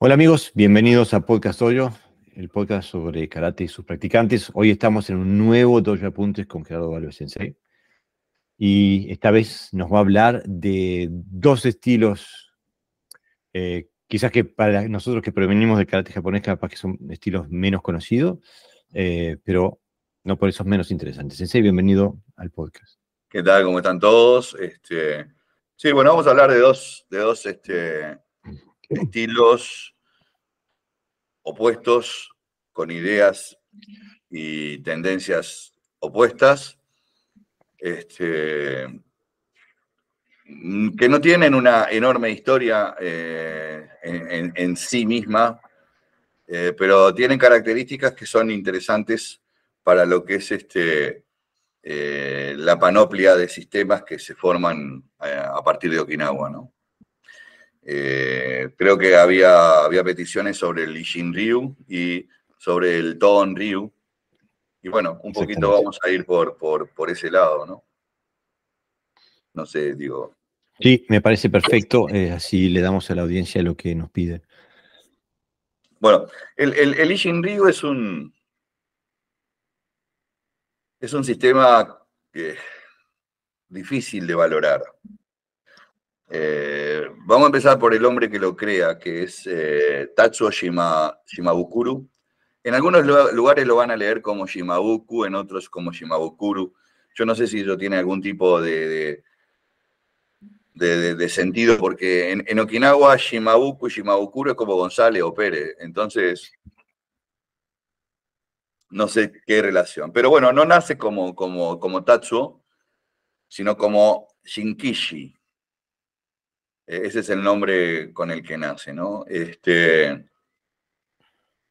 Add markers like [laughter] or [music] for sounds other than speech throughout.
Hola amigos, bienvenidos a Podcast Hoyo, el podcast sobre karate y sus practicantes. Hoy estamos en un nuevo Dojo Apuntes con Gerardo Valve Sensei. Y esta vez nos va a hablar de dos estilos, eh, quizás que para nosotros que provenimos del karate japonés, capaz que son estilos menos conocidos, eh, pero no por eso menos interesantes. Sensei, bienvenido al podcast. ¿Qué tal? ¿Cómo están todos? Este, sí, bueno, vamos a hablar de dos, de dos este, estilos opuestos, con ideas y tendencias opuestas, este, que no tienen una enorme historia eh, en, sí misma, eh, pero tienen características que son interesantes para lo que es este, eh, la panoplia de sistemas que se forman a partir de Okinawa, ¿no? Eh, creo que había, había peticiones sobre el Ijin Ryu y sobre el Ton Ryu. Y bueno, un poquito vamos a ir por, por, ese lado, ¿no? No sé, digo. Sí, me parece perfecto. Eh, así le damos a la audiencia lo que nos pide. Bueno, el, el, Ryu es un. Es un sistema que, difícil de valorar. Eh, vamos a empezar por el hombre que lo crea, que es eh, Tatsuo Shima, Shimabukuru. En algunos lugares lo van a leer como Shimabuku, en otros como Shimabukuru. Yo no sé si eso tiene algún tipo de, de, sentido, porque en, Okinawa Shimabuku y Shimabukuru es como González o Pérez. Entonces, no sé qué relación. Pero bueno, no nace como, como, como Tatsuo, sino como Shinkishi. E-, ese es el nombre con el que nace, ¿no? Este,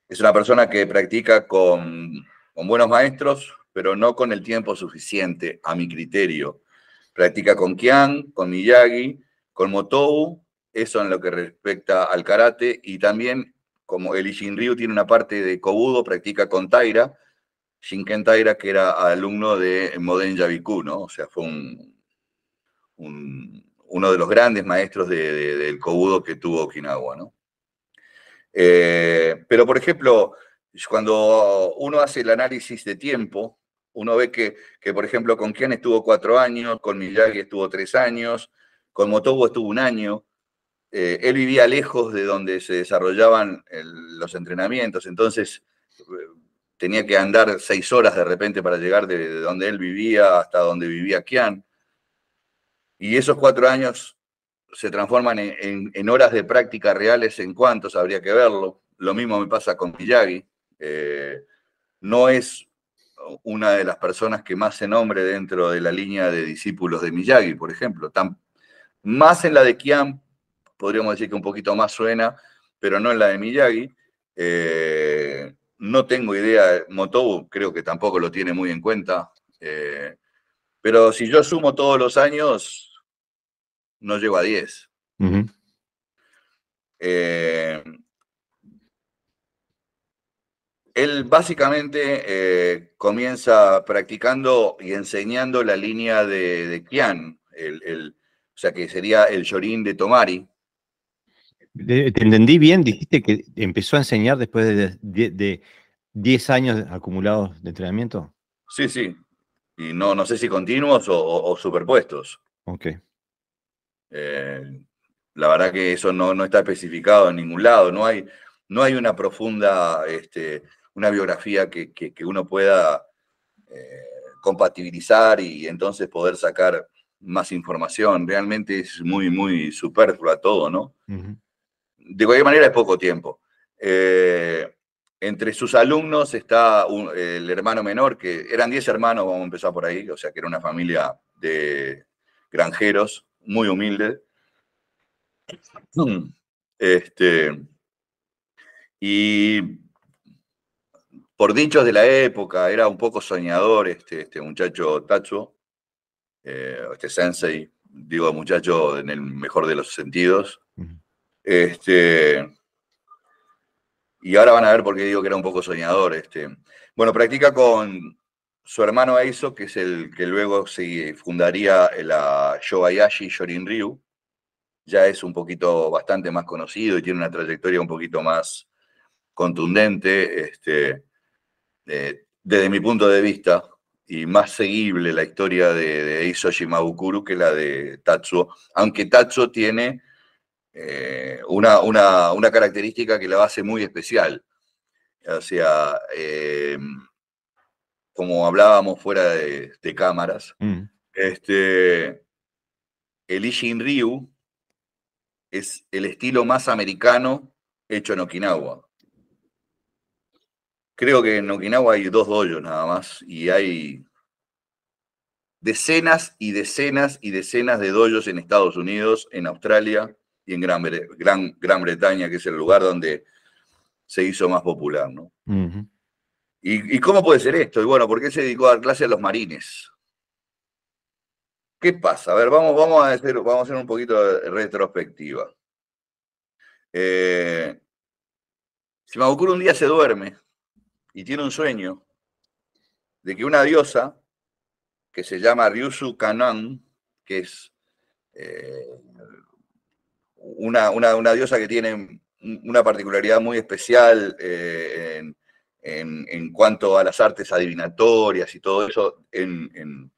es una persona que practica con, buenos maestros, pero no con el tiempo suficiente, a mi criterio. Practica con Kian, con Miyagi, con Motou, eso en lo que respecta al karate, y también, como el Shinryu tiene una parte de Kobudo, practica con Taira, Shinken Taira, que era alumno de Moden Yabiku, ¿no? O sea, fue un, un uno de los grandes maestros del cobudo que tuvo Okinawa, ¿no? Eh, pero, por ejemplo, cuando uno hace el análisis de tiempo, uno ve que, por ejemplo, con Kian estuvo cuatro años, con Miyagi estuvo tres años, con Motobu estuvo un año. Eh, él vivía lejos de donde se desarrollaban los entrenamientos, entonces eh, tenía que andar seis horas de repente para llegar de, de donde él vivía hasta donde vivía Kian. Y esos cuatro años se transforman en, horas de práctica reales en cuantos, habría que verlo. Lo mismo me pasa con Miyagi. Eh, no es una de las personas que más se nombre dentro de la línea de discípulos de Miyagi, por ejemplo. más en la de Kian, podríamos decir que un poquito más suena, pero no en la de Miyagi. Eh, no tengo idea, Motobu creo que tampoco lo tiene muy en cuenta. Eh, pero si yo sumo todos los años, no llegó a 10. Eh, él básicamente eh, comienza practicando y enseñando la línea de, de Kian, o sea que sería el Llorín de Tomari. Te entendí bien, dijiste que empezó a enseñar después de 10 años acumulados de entrenamiento. Sí, sí. Y no, no sé si continuos o, o superpuestos. Ok. Eh, la verdad que eso no, está especificado en ningún lado, no hay, no hay una profunda, este, una biografía que, uno pueda eh, compatibilizar y entonces poder sacar más información. Realmente es muy, muy superflua todo, ¿no? De cualquier manera es poco tiempo. Eh, entre sus alumnos está el hermano menor, que eran 10 hermanos, vamos a empezar por ahí, o sea que era una familia de granjeros, muy humilde. Mm, este, y por dichos de la época, era un poco soñador este, este muchacho Tacho, eh, este sensei, digo muchacho en el mejor de los sentidos. Este, y ahora van a ver por qué digo que era un poco soñador. Este. Bueno, practica con su hermano Eiso, que es el que luego se fundaría la Shorin Ryu, ya es un poquito bastante más conocido y tiene una trayectoria un poquito más contundente, este, eh, desde mi punto de vista, y más seguible la historia de, de Eiso Shimabukuro que la de Tatsuo, aunque Tatsuo tiene eh, una, característica que la hace muy especial. O sea, eh, como hablábamos fuera de, cámaras, mm. este, el Ishin Ryu es el estilo más americano hecho en Okinawa. Creo que en Okinawa hay dos dojos nada más y hay decenas y decenas y decenas de dojos en Estados Unidos, en Australia y en Gran, Bretaña, que es el lugar donde se hizo más popular. ¿no? ¿Y, cómo puede ser esto? Y bueno, ¿por qué se dedicó a dar clase a los marines? ¿Qué pasa? A ver, vamos, vamos, a, hacer, vamos a hacer un poquito de retrospectiva. Eh, si ocurre un día se duerme y tiene un sueño de que una diosa que se llama Ryusu Kanan, que es eh, una, diosa que tiene una particularidad muy especial eh, en, en, cuanto a las artes adivinatorias y todo eso en,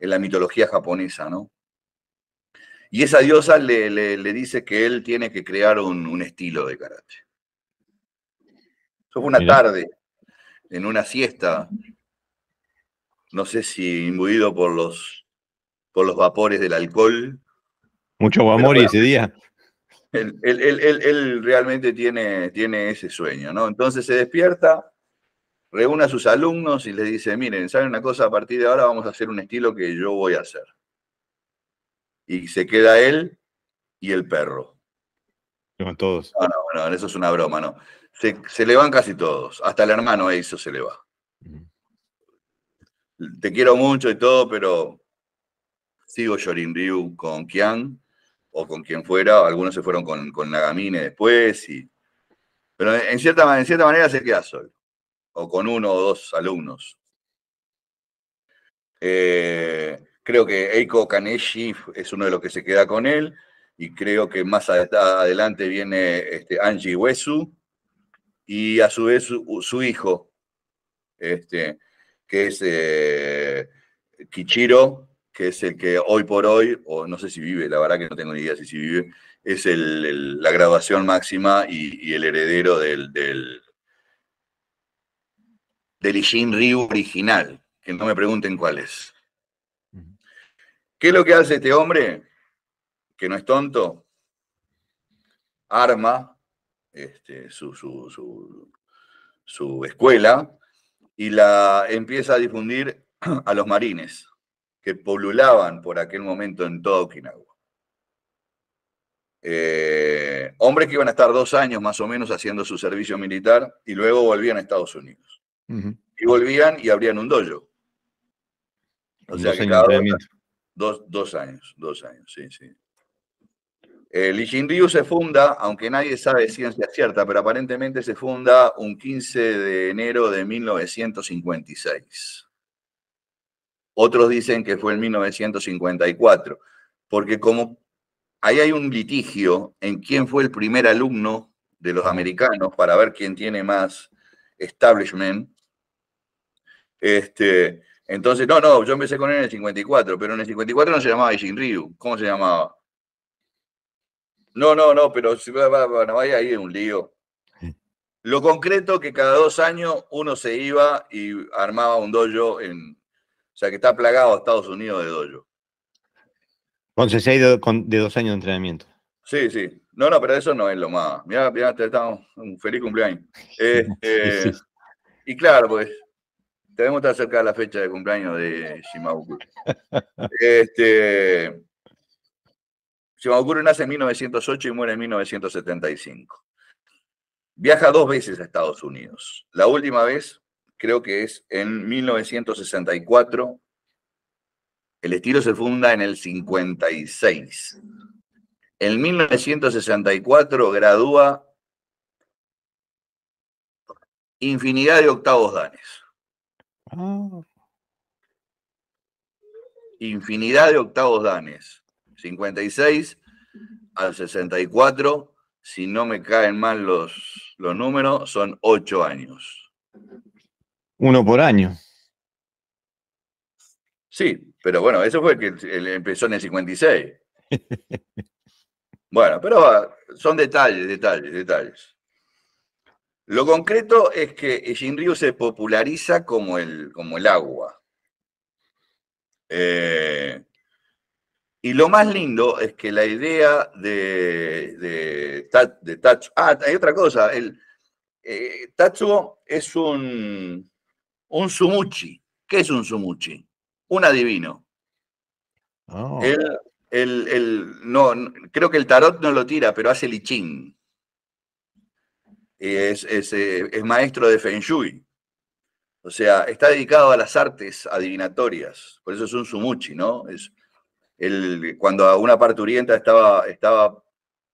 la mitología japonesa, ¿no? Y esa diosa le, dice que él tiene que crear un, estilo de karate. Eso fue una tarde, en una siesta, no sé si imbuido por los, por los vapores del alcohol. Mucho vapor ese día. Él, realmente tiene, ese sueño, ¿no? Entonces se despierta, reúne a sus alumnos y les dice, miren, ¿saben una cosa? A partir de ahora vamos a hacer un estilo que yo voy a hacer. Y se queda él y el perro. van todos. No, no, no, eso es una broma, no. Se, le van casi todos, hasta el hermano eso se le va. Te quiero mucho y todo, pero sigo Yorin Ryu con Kian o con quien fuera, algunos se fueron con, Nagamine después, y, pero en cierta, en cierta manera se queda solo, o con uno o dos alumnos. Eh, creo que Eiko Kaneshi es uno de los que se queda con él, y creo que más adelante viene este, Angie Wesu, y a su vez su, hijo, este, que es eh, Kichiro que es el que hoy por hoy, o no sé si vive, la verdad que no tengo ni idea si, vive, es la graduación máxima y, el heredero del, del, del Ryu original, que no me pregunten cuál es. ¿Qué es lo que hace este hombre? Que no es tonto, arma este, su escuela y la empieza a difundir [clears throat] a los marines que polulaban por aquel momento en todo Okinawa. Eh, hombres que iban a estar dos años más o menos haciendo su servicio militar y luego volvían a Estados Unidos. Y volvían y abrían un dojo. O sea cada dos, dos, años, dos años, sí, sí. El eh, Lijinryu se funda, aunque nadie sabe ciencia cierta, pero aparentemente se funda un 15 de enero de 1956. Otros dicen que fue en 1954, porque como ahí hay un litigio en quién fue el primer alumno de los americanos para ver quién tiene más establishment. Este, entonces, no, no, yo empecé con él en el 54, pero en el 54 no se llamaba Ishin Ryu. ¿Cómo se llamaba? No, no, no, pero si vaya ahí un lío. Lo concreto que cada dos años uno se iba y armaba un dojo en, o sea que está plagado a Estados Unidos de dojo. Entonces se de dos años de entrenamiento. Sí, sí. No, no, pero eso no es lo más. Mira, mira, te estamos. Un feliz cumpleaños. [laughs] Este, y claro, pues, tenemos que estar de la fecha de cumpleaños de Shimabukuro. [laughs] Este, nace en 1908 y muere en 1975. Viaja dos veces a Estados Unidos. La última vez creo que es en 1964. El estilo se funda en el 56. En 1964 gradúa infinidad de octavos danes. Ah. Infinidad de octavos danes. 56 al 64, si no me caen mal los, los números, son ocho años uno por año. Sí, pero bueno, eso fue que empezó en el 56. [laughs] bueno, pero ah, son detalles, detalles, detalles. Lo concreto es que Shinryu se populariza como el, como el agua. Eh, y lo más lindo es que la idea de, de, Ah, hay otra cosa. El, eh, Tatsuo es un un sumuchi. ¿Qué es un sumuchi? Un adivino. Oh. no, creo que el tarot no lo tira, pero hace lichín. Es, es, eh, es maestro de Feng Shui. O sea, está dedicado a las artes adivinatorias. Por eso es un sumuchi, ¿no? Es el, cuando una parturienta estaba, estaba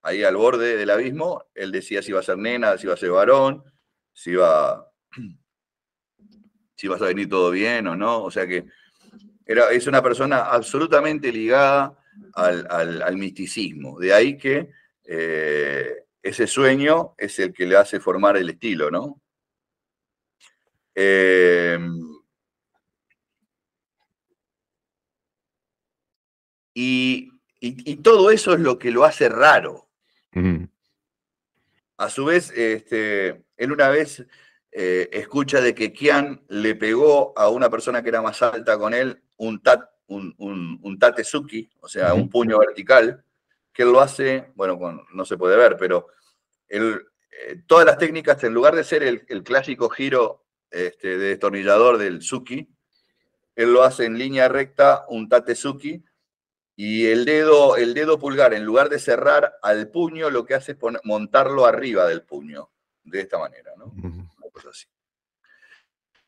ahí al borde del abismo, él decía si iba a ser nena, si iba a ser varón, si iba [clears throat] si vas a venir todo bien o no. O sea que era, es una persona absolutamente ligada al, misticismo. De ahí que eh, ese sueño es el que le hace formar el estilo, ¿no? Eh, y, todo eso es lo que lo hace raro. A su vez, este, él una vez eh, escucha de que Kian le pegó a una persona que era más alta con él un, tat, un, tatezuki, o sea, un puño vertical, que él lo hace, bueno, no se puede ver, pero eh, todas las técnicas, en lugar de ser el, clásico giro este, de destornillador del suki, él lo hace en línea recta, un tatezuki, y el dedo, el dedo pulgar, en lugar de cerrar al puño, lo que hace es montarlo arriba del puño, de esta manera. ¿no? así.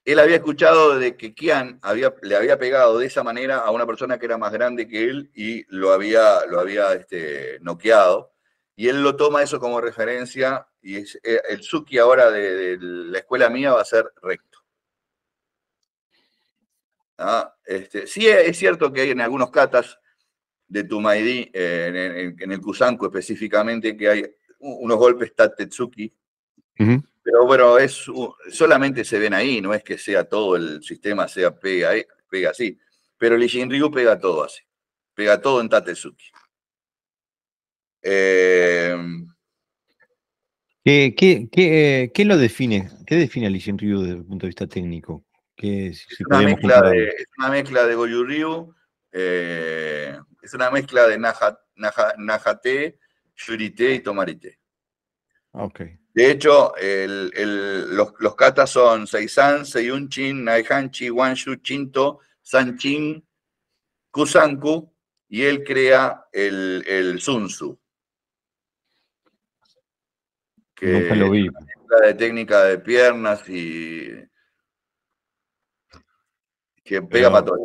Él había escuchado de que Kian le había pegado de esa manera a una persona que era más grande que él y lo había, lo había este, noqueado. Y él lo toma eso como referencia y eh, el Suki ahora de, la escuela mía va a ser recto. Ah, este, sí, es cierto que hay en algunos catas de Tumaidí, eh, en, el Kusanko específicamente, que hay unos golpes Tatetsuki, pero, bueno, es, solamente se ven ahí, no es que sea todo el sistema, sea pega, eh, pega así. Pero el Ryu pega todo así. Pega todo en Tatsuki. Em, eh, qué, lo define? ¿Qué define a desde el punto de vista técnico? es, una mezcla de, es, eh, es una mezcla de Naha, Nahate, Shurite y Tomarite. Ah, ok. De hecho, el, el, los, los, katas son Seisan, Seiyunchin, Naihanchi, Wanshu, Chinto, Sanchin, Kusanku, y él crea el, el Sunsu. Que Nunca lo La de técnica de piernas y. que pega pero,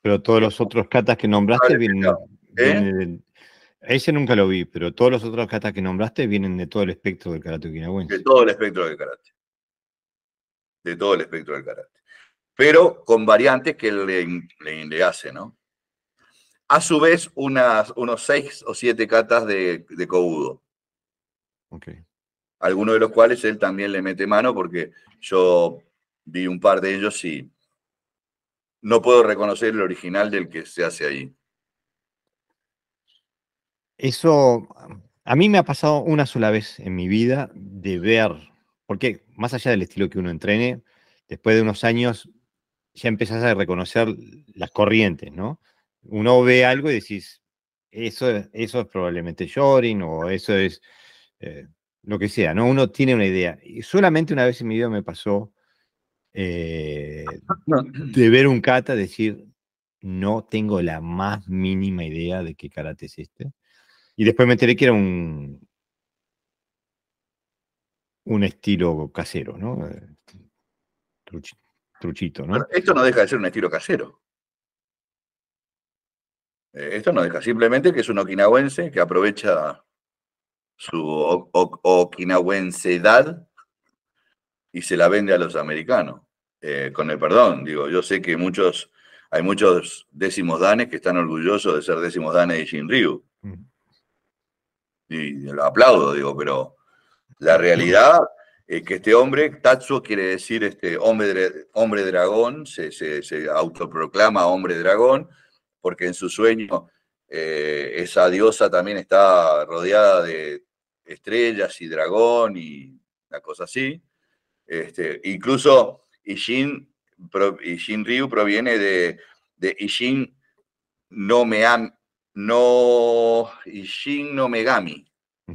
Pero todos los otros katas que nombraste vienen, ¿Eh? Ese nunca lo vi, pero todos los otros katas que nombraste vienen de todo el espectro del karate okinawense. De todo el espectro del karate. De todo el espectro del karate. Pero con variantes que le, le, hace, ¿no? A su vez, unas, unos seis o siete katas de, de Kobudo. Ok. Algunos de los cuales él también le mete mano porque yo vi un par de ellos y no puedo reconocer el original del que se hace ahí. Eso a mí me ha pasado una sola vez en mi vida de ver, porque más allá del estilo que uno entrene, después de unos años ya empezás a reconocer las corrientes, ¿no? Uno ve algo y decís, eso, eso es probablemente shoring o eso es eh, lo que sea, ¿no? Uno tiene una idea. Y solamente una vez en mi vida me pasó eh, [laughs] de ver un kata decir, no tengo la más mínima idea de qué karate es este. Y después me enteré que era un, un estilo casero, ¿no? Eh, truchito, ¿no? esto no deja de ser un estilo casero. Eh, esto no deja, simplemente que es un okinawense que aprovecha su o, y se la vende a los americanos. Eh, con el perdón, digo, yo sé que muchos, hay muchos décimos danes que están orgullosos de ser décimos danes de Shinryu. Mm y lo aplaudo, digo, pero la realidad es que este hombre, Tatsuo quiere decir este hombre, hombre dragón, se, autoproclama hombre dragón, porque en su sueño eh, esa diosa también está rodeada de estrellas y dragón y una cosa así. Este, incluso Ishin, Ishin Ryu proviene de, de no me han no Ishin no Megami,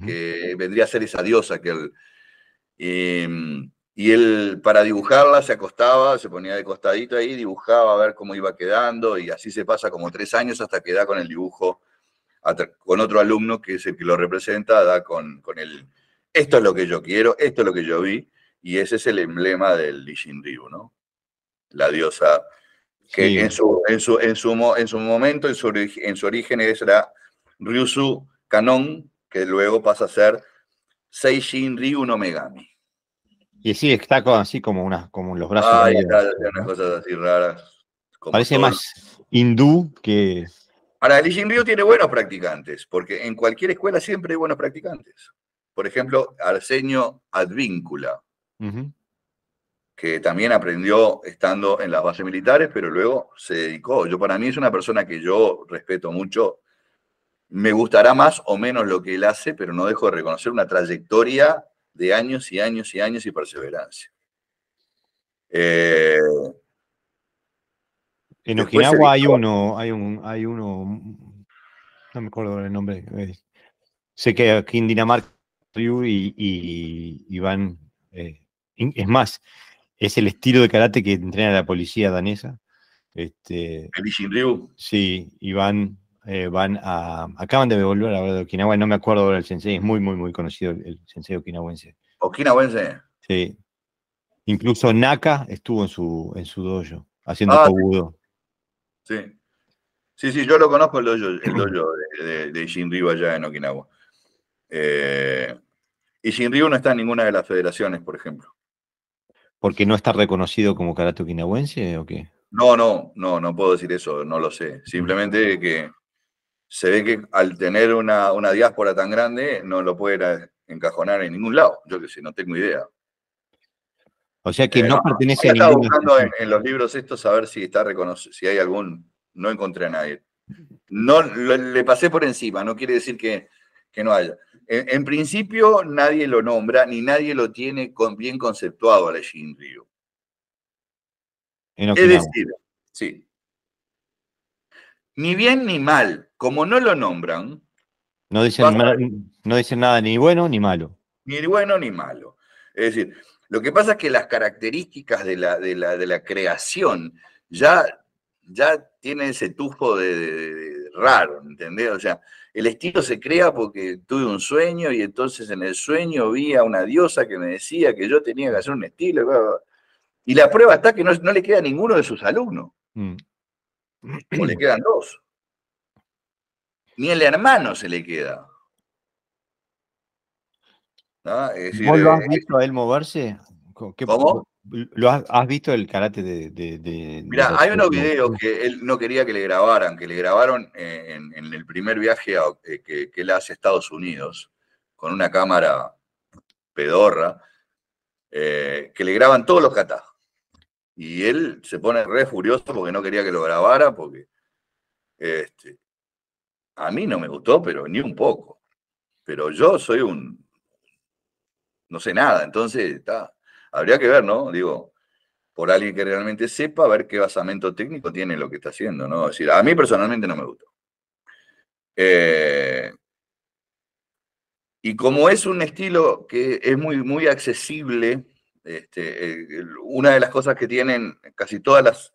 que vendría a ser esa diosa que él. Em, y él, para dibujarla, se acostaba, se ponía de costadito ahí, dibujaba a ver cómo iba quedando, y así se pasa como tres años hasta que da con el dibujo, con otro alumno que es el que lo representa, da con, con el. Esto es lo que yo quiero, esto es lo que yo vi, y ese es el emblema del Ishin Ryu, ¿no? La diosa que en, su, en, su, en, su, momento, en su, en su origen, era Ryusu Kanon, que luego pasa a ser Seishin Ryu no Megami. Y sí, está así como, una como los brazos. Ah, unas cosas así raras. Parece más hindú que. Ahora, el Ishin Ryu tiene buenos practicantes, porque en cualquier escuela siempre hay buenos practicantes. Por ejemplo, Arsenio Advíncula que también aprendió estando en las bases militares, pero luego se dedicó. Yo para mí es una persona que yo respeto mucho. Me gustará más o menos lo que él hace, pero no dejo de reconocer una trayectoria de años y años y años y perseverancia. Eh, en Okinawa hay uno, hay un, hay uno, no me acuerdo el nombre. sé que aquí en Dinamarca y, y, eh, y van, es más, es el estilo de karate que entrena la policía danesa. Este, el Sí, y eh, van, a. Acaban de volver a hablar de Okinawa, no me acuerdo ahora el sensei, es muy, muy, muy conocido el, sensei okinawense. Okinawense. Sí. Incluso Naka estuvo en su, en su dojo, haciendo ah, Sí. sí. Sí, yo lo conozco el dojo, el dojo de, de, allá en Okinawa. Eh, y no está en ninguna de las federaciones, por ejemplo porque no está reconocido como karate o qué? No, no, no, no puedo decir eso, no lo sé. Simplemente que se ve que al tener una, una diáspora tan grande no lo puede encajonar en ningún lado. Yo qué sé, no tengo idea. O sea que eh, no, pertenece a ningún... buscando en, los libros estos a ver si está reconocido, si hay algún... No encontré a nadie. No, le pasé por encima, no quiere decir que, que no haya. En, principio nadie lo nombra ni nadie lo tiene bien conceptuado a Shinryu. Es decir, sí. Ni bien ni mal, como no lo nombran. No dicen, no dicen nada ni bueno ni malo. Ni bueno ni malo. Es decir, lo que pasa es que las características de la, la, de la creación ya, ya tienen ese tufo de, de raro, ¿entendés? O sea, el estilo se crea porque tuve un sueño y entonces en el sueño vi a una diosa que me decía que yo tenía que hacer un estilo. Y la prueba está que no, le queda a ninguno de sus alumnos. Mm. le quedan dos. Ni el hermano se le queda. ¿Vos lo eh, has eh, visto a él moverse? ¿Qué, ¿Cómo? ¿Lo has, visto el karate de.? hay unos videos que él no quería que le grabaran, que le grabaron eh, en, el primer viaje eh, que, él hace a Estados Unidos, con una cámara pedorra, eh, que le graban todos los katas. Y él se pone re furioso porque no quería que lo grabara, porque. Este, a mí no me gustó, pero ni un poco. Pero yo soy un. No sé nada, entonces está Habría que ver, ¿no? Digo, por alguien que realmente sepa, ver qué basamento técnico tiene lo que está haciendo, ¿no? Es decir, a mí personalmente no me gustó. Eh, y como es un estilo que es muy, muy accesible, este, una de las cosas que tienen casi todas las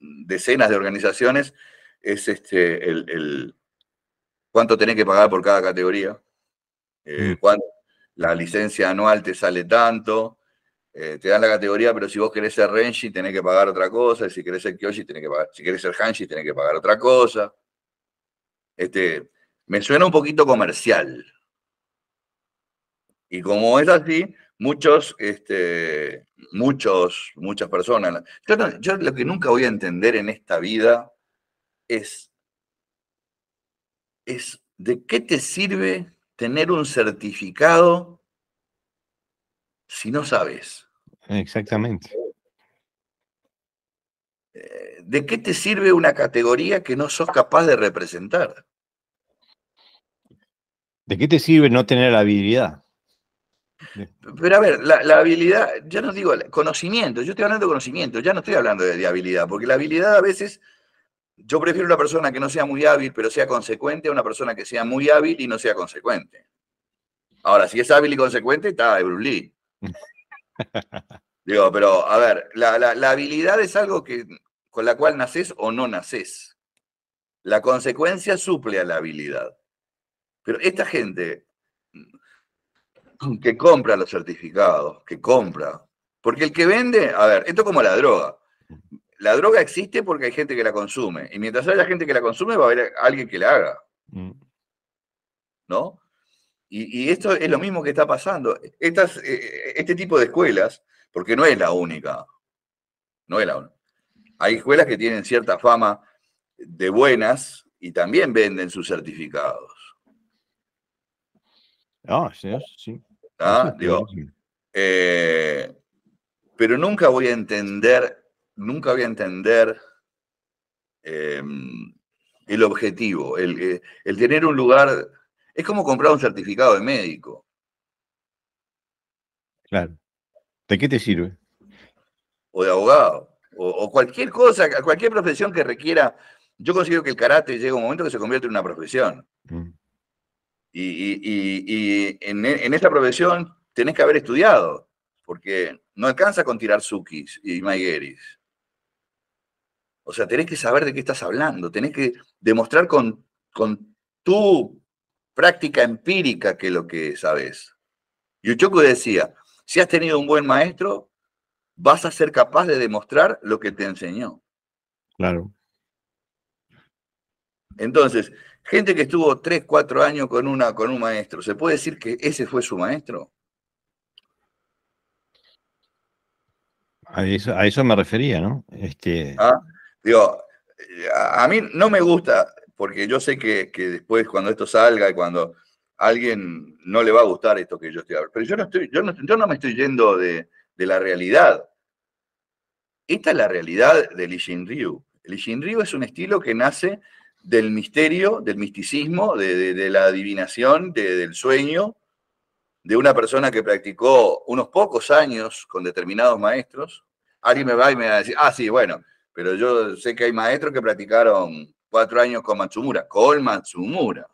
decenas de organizaciones es este, el, cuánto tenés que pagar por cada categoría, eh, mm. la licencia anual te sale tanto, eh, te dan la categoría, pero si vos querés ser Renji, tenés que pagar otra cosa, y si querés ser Kyoshi, tenés que pagar, si querés ser Hanshi, tenés que pagar otra cosa. Este, me suena un poquito comercial. Y como es así, muchos, este, muchos, muchas personas. Yo, lo que nunca voy a entender en esta vida es, es de qué te sirve tener un certificado si no sabes. Exactamente. Eh, ¿De qué te sirve una categoría que no sos capaz de representar? ¿De qué te sirve no tener la habilidad? Pero a ver, la, habilidad, ya no digo conocimiento, yo estoy hablando de conocimiento, ya no estoy hablando de, habilidad, porque la habilidad a veces, yo prefiero una persona que no sea muy hábil, pero sea consecuente, a una persona que sea muy hábil y no sea consecuente. Ahora, si es hábil y consecuente, está de Lee. [laughs] Digo, pero a ver, la, habilidad es algo que, con la cual naces o no naces. La consecuencia suple a la habilidad. Pero esta gente mm, que compra los certificados, que compra, porque el que vende, a ver, esto como la droga. La droga existe porque hay gente que la consume. Y mientras haya gente que la consume, va a haber alguien que la haga. Mm. ¿No? Y, esto es lo mismo que está pasando. Estas, eh, eh, este tipo de escuelas, porque no es la única, no es la única. Hay escuelas que tienen cierta fama de buenas y también venden sus certificados. Ah, sí, sí. ¿Ah? Digo, eh, pero nunca voy a entender, nunca voy a entender em, el objetivo, el, el tener un lugar es como comprar un certificado de médico. Claro. ¿De qué te sirve? O de abogado. O, cualquier cosa, cualquier profesión que requiera. Yo considero que el karate llega un momento que se convierte en una profesión. Mm. Y, en, esta profesión tenés que haber estudiado, porque no alcanza con tirar sukis y maigueris. O sea, tenés que saber de qué estás hablando, tenés que demostrar con, con tu práctica empírica que lo que sabes. Yuchoku decía, si has tenido un buen maestro, vas a ser capaz de demostrar lo que te enseñó. Claro. Entonces, gente que estuvo 3, 4 años con, una, con un maestro, ¿se puede decir que ese fue su maestro? A eso, me refería, ¿no? Este... Ah, digo, a mí no me gusta porque yo sé que, después cuando esto salga y cuando a alguien no le va a gustar esto que yo estoy hablando, pero yo no, estoy, yo no, me estoy yendo de, la realidad. Esta es la realidad del Ishinryu. El Ishinryu es un estilo que nace del misterio, del misticismo, de, de la adivinación, del sueño, de una persona que practicó unos pocos años con determinados maestros. Alguien me va y me va a decir, ah, sí, bueno, pero yo sé que hay maestros que practicaron cuatro años con Matsumura, con Matsumura.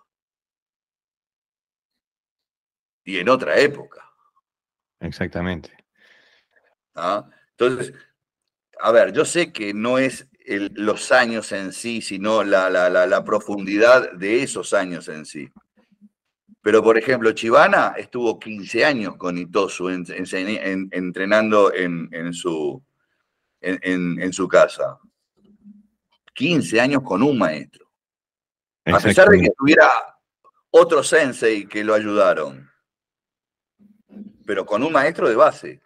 Y en otra época. Exactamente. ¿Ah? Entonces, a ver, yo sé que no es los años en sí, sino la, profundidad de esos años en sí. Pero, por ejemplo, Chivana estuvo 15 años con Itosu entrenando en su, en, su casa. 15 años con un maestro. A pesar de que tuviera otro sensei que lo ayudaron, pero con un maestro de base.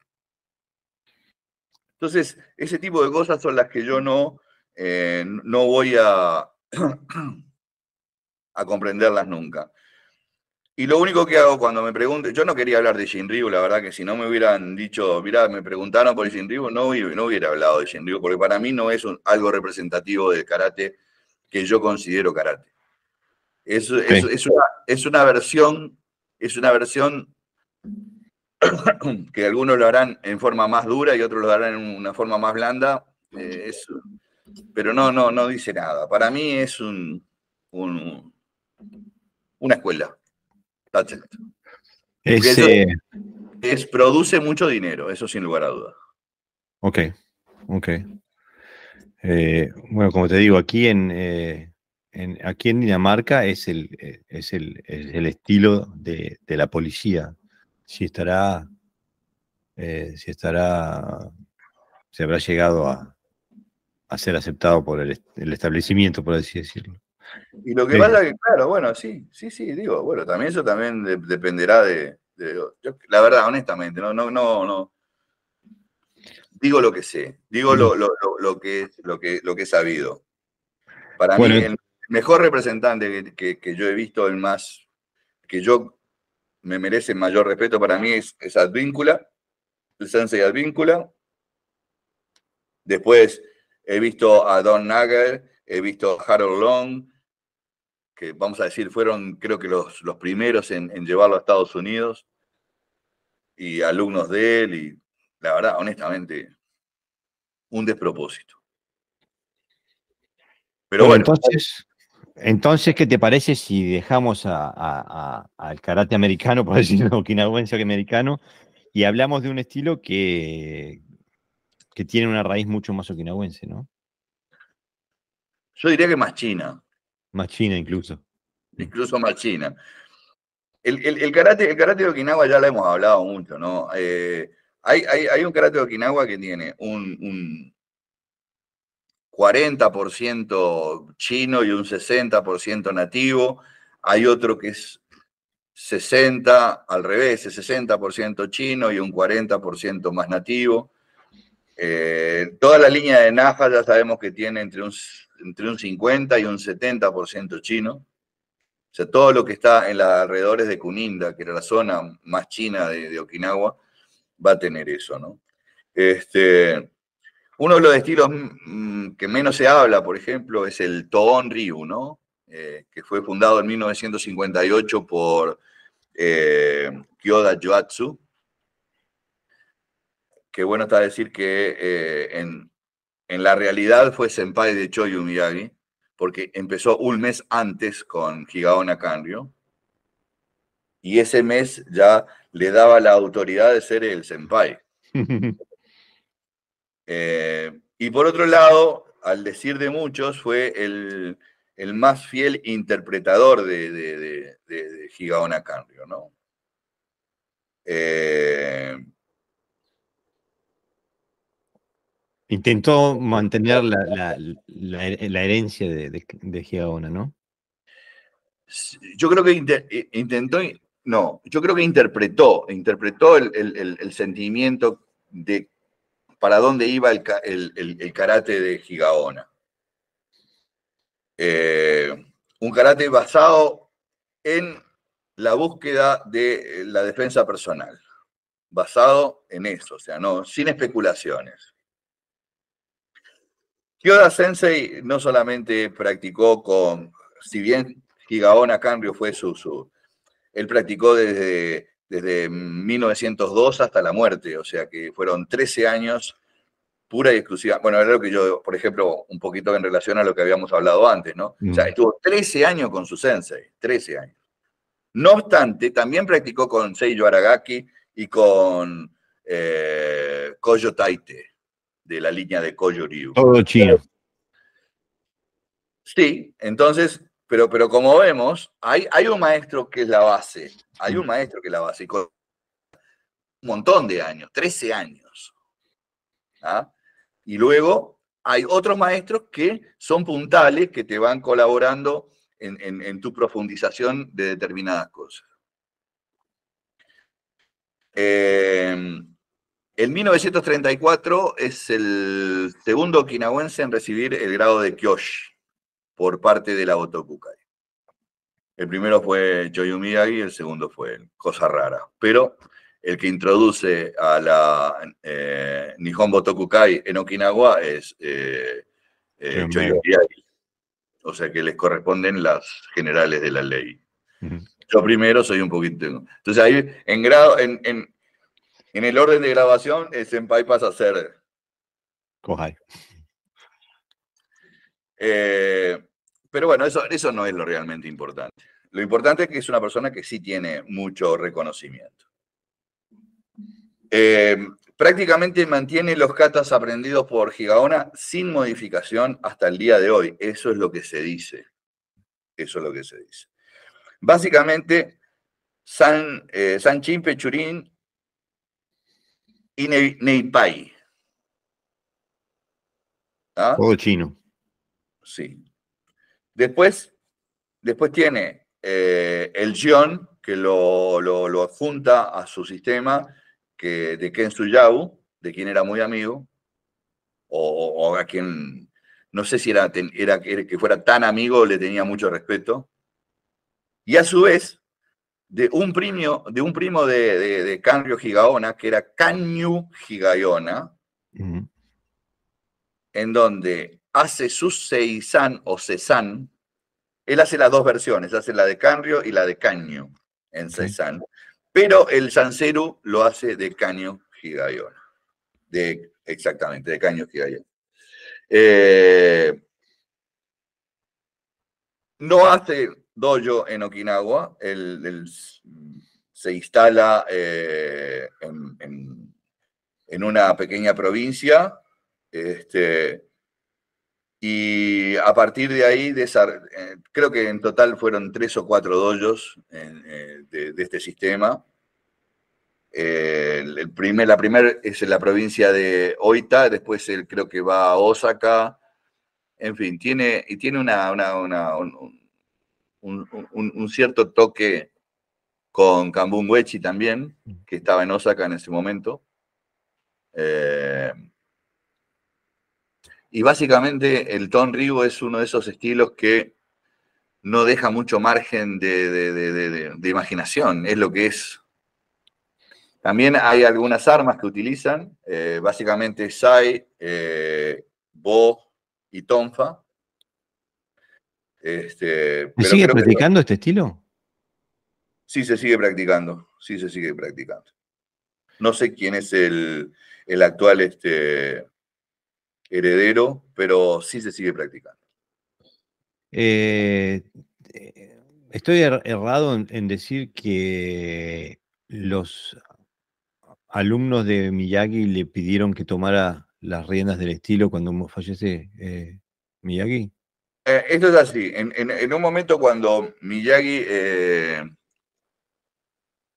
Entonces, ese tipo de cosas son las que yo no, eh, no voy a, [clears throat] a comprenderlas nunca. Y lo único que hago cuando me pregunten, yo no quería hablar de Shinryu, la verdad que si no me hubieran dicho, mira, me preguntaron por Shinryu, no, no hubiera hablado de Shinryu, porque para mí no es algo representativo del karate que yo considero karate. Es, una, versión, es una versión [coughs] que algunos lo harán en forma más dura y otros lo harán en una forma más blanda, eh, pero no, no, no dice nada. Para mí es un una escuela es, produce mucho dinero, eso sin lugar a duda. Ok, eh, bueno, como te digo, aquí en, eh, aquí en Dinamarca es el, eh, es el, es el estilo de, la policía. Si estará, si estará, se habrá llegado a, a ser aceptado por el establecimiento, por así decirlo. Y lo que pasa es que, claro, bueno, sí, sí, sí, digo, bueno, también eso también dependerá de, la verdad, honestamente, no, no, no, no. Digo lo que sé, digo lo, lo, lo, lo que, lo, que, he sabido. Para mí, el mejor representante que, yo he visto, el más, que yo me merece mayor respeto para mí es, Advíncula, el Sensei Advíncula. Después he visto a Don Nagel, he visto a Harold Long, que vamos a decir fueron creo que los, primeros en, llevarlo a Estados Unidos y alumnos de él y la verdad, honestamente, un despropósito. Pero bueno, entonces, ¿qué te parece si dejamos al karate americano, [laughs] por decirlo que americano, y hablamos de un estilo que, que tiene una raíz mucho más okinawense, ¿no? Yo diría que más china, más China incluso. Incluso más China. El, el, el, karate, el de Okinawa ya lo hemos hablado mucho, ¿no? Eh, hay, un karate de Okinawa que tiene un, 40% chino y un 60% nativo. Hay otro que es 60 al revés, es 60% chino y un 40% más nativo. Eh, toda la línea de Naja ya sabemos que tiene entre un entre un 50 y un 70% chino. O sea, todo lo que está en los alrededores de Kuninda, que era la zona más china de, Okinawa, va a tener eso, ¿no? Este, uno de los estilos mm, que menos se habla, por ejemplo, es el Toon Ryu, ¿no? Eh, que fue fundado en 1958 por eh, Kyoda Joatsu. que bueno está decir que eh, en, en la realidad fue senpai de Choyu Miyagi, porque empezó un mes antes con Higao Nakanryo, y ese mes ya le daba la autoridad de ser el senpai. [laughs] Eh, y por otro lado, al decir de muchos, fue el, más fiel interpretador de, de, de, ¿no? Eh, Intentó mantener la, herencia de, Gigaona, ¿no? Yo creo que intentó, no, yo creo que interpretó, interpretó el, sentimiento de para dónde iba el, karate de Gigaona. Eh, un karate basado en la búsqueda de eh, la defensa personal, basado en eso, o sea, no, sin especulaciones. Kiyoda Sensei no solamente practicó con, si bien Gigaona Canrio fue su, su, él practicó desde, desde 1902 mm, hasta la muerte, o sea que fueron 13 años pura y exclusiva. Bueno, era lo que yo, por ejemplo, un poquito en relación a lo que habíamos hablado antes, ¿no? O sea, mm. estuvo 13 años con su sensei, 13 años. No obstante, también practicó con Seiyo Aragaki y con eh, Koyo Taite de la línea de Koyo Ryu. Todo chino. Sí, entonces, pero, pero como vemos, hay, hay un maestro que es la base, hay un mm. maestro que es la base, con un montón de años, 13 años. ¿ah? Y luego hay otros maestros que son puntales, que te van colaborando en, en tu profundización de determinadas cosas. Eh, el 1934 es el segundo okinawense en recibir el grado de Kyoshi por parte de la Otokukai. El primero fue Choyumiyagi, el segundo fue Cosa Rara. Pero el que introduce a la eh, Nihon Botokukai en Okinawa es eh, eh O sea que les corresponden las generales de la ley. Yo primero soy un poquito. Entonces ahí en grado, en, en el orden de grabación, el eh, senpai pasa a ser. Eh, pero bueno, eso, eso no es lo realmente importante. Lo importante es que es una persona que sí tiene mucho reconocimiento. Em, prácticamente mantiene los katas aprendidos por Gigaona sin modificación hasta el día de hoy. Eso es lo que se dice. Eso es lo que se dice. Básicamente, San, eh, San Chimpe Churín y Neipai. ¿Ah? Todo chino. Sí. Después, después tiene eh, el Gion, que lo, lo, adjunta a su sistema que, de Ken Yao de quien era muy amigo, o, a quien, no sé si era, era, era que fuera tan amigo, le tenía mucho respeto. Y a su vez, de un, de un primo de, Canrio Gigaona, que era Canyu Gigaona, en donde hace su Seisan o Cezan. él hace las dos versiones, hace la de Canrio y la de Caño en Seisan. pero el Sanseru lo hace de Caño Gigaona, de, exactamente, de Caño Gigaona. Eh, no hace dojo en Okinawa. se instala eh, en, una pequeña provincia este, y a partir de ahí, eh, creo que en total fueron tres o cuatro dojos eh, de, este sistema. el primer, la primera es en la provincia de Oita, después creo que va a Osaka, en fin, tiene, y tiene una, un, cierto toque con Cambun Wechi también, mm. que estaba en Osaka en ese momento. Eh, y básicamente el Ton Rigo es uno de esos estilos que no deja mucho margen de, imaginación, es lo que es. También hay algunas armas que utilizan, eh, básicamente Sai, eh, Bo y Tonfa, este, sigue practicando este estilo? Sí, se sigue practicando, sí se sigue practicando. No sé quién es el, actual este, heredero, pero sí se sigue practicando. Eh, estoy er-, errado en, decir que los alumnos de Miyagi le pidieron que tomara las riendas del estilo cuando fallece eh, Miyagi. Eh, esto es así. En, un momento cuando Miyagi eh,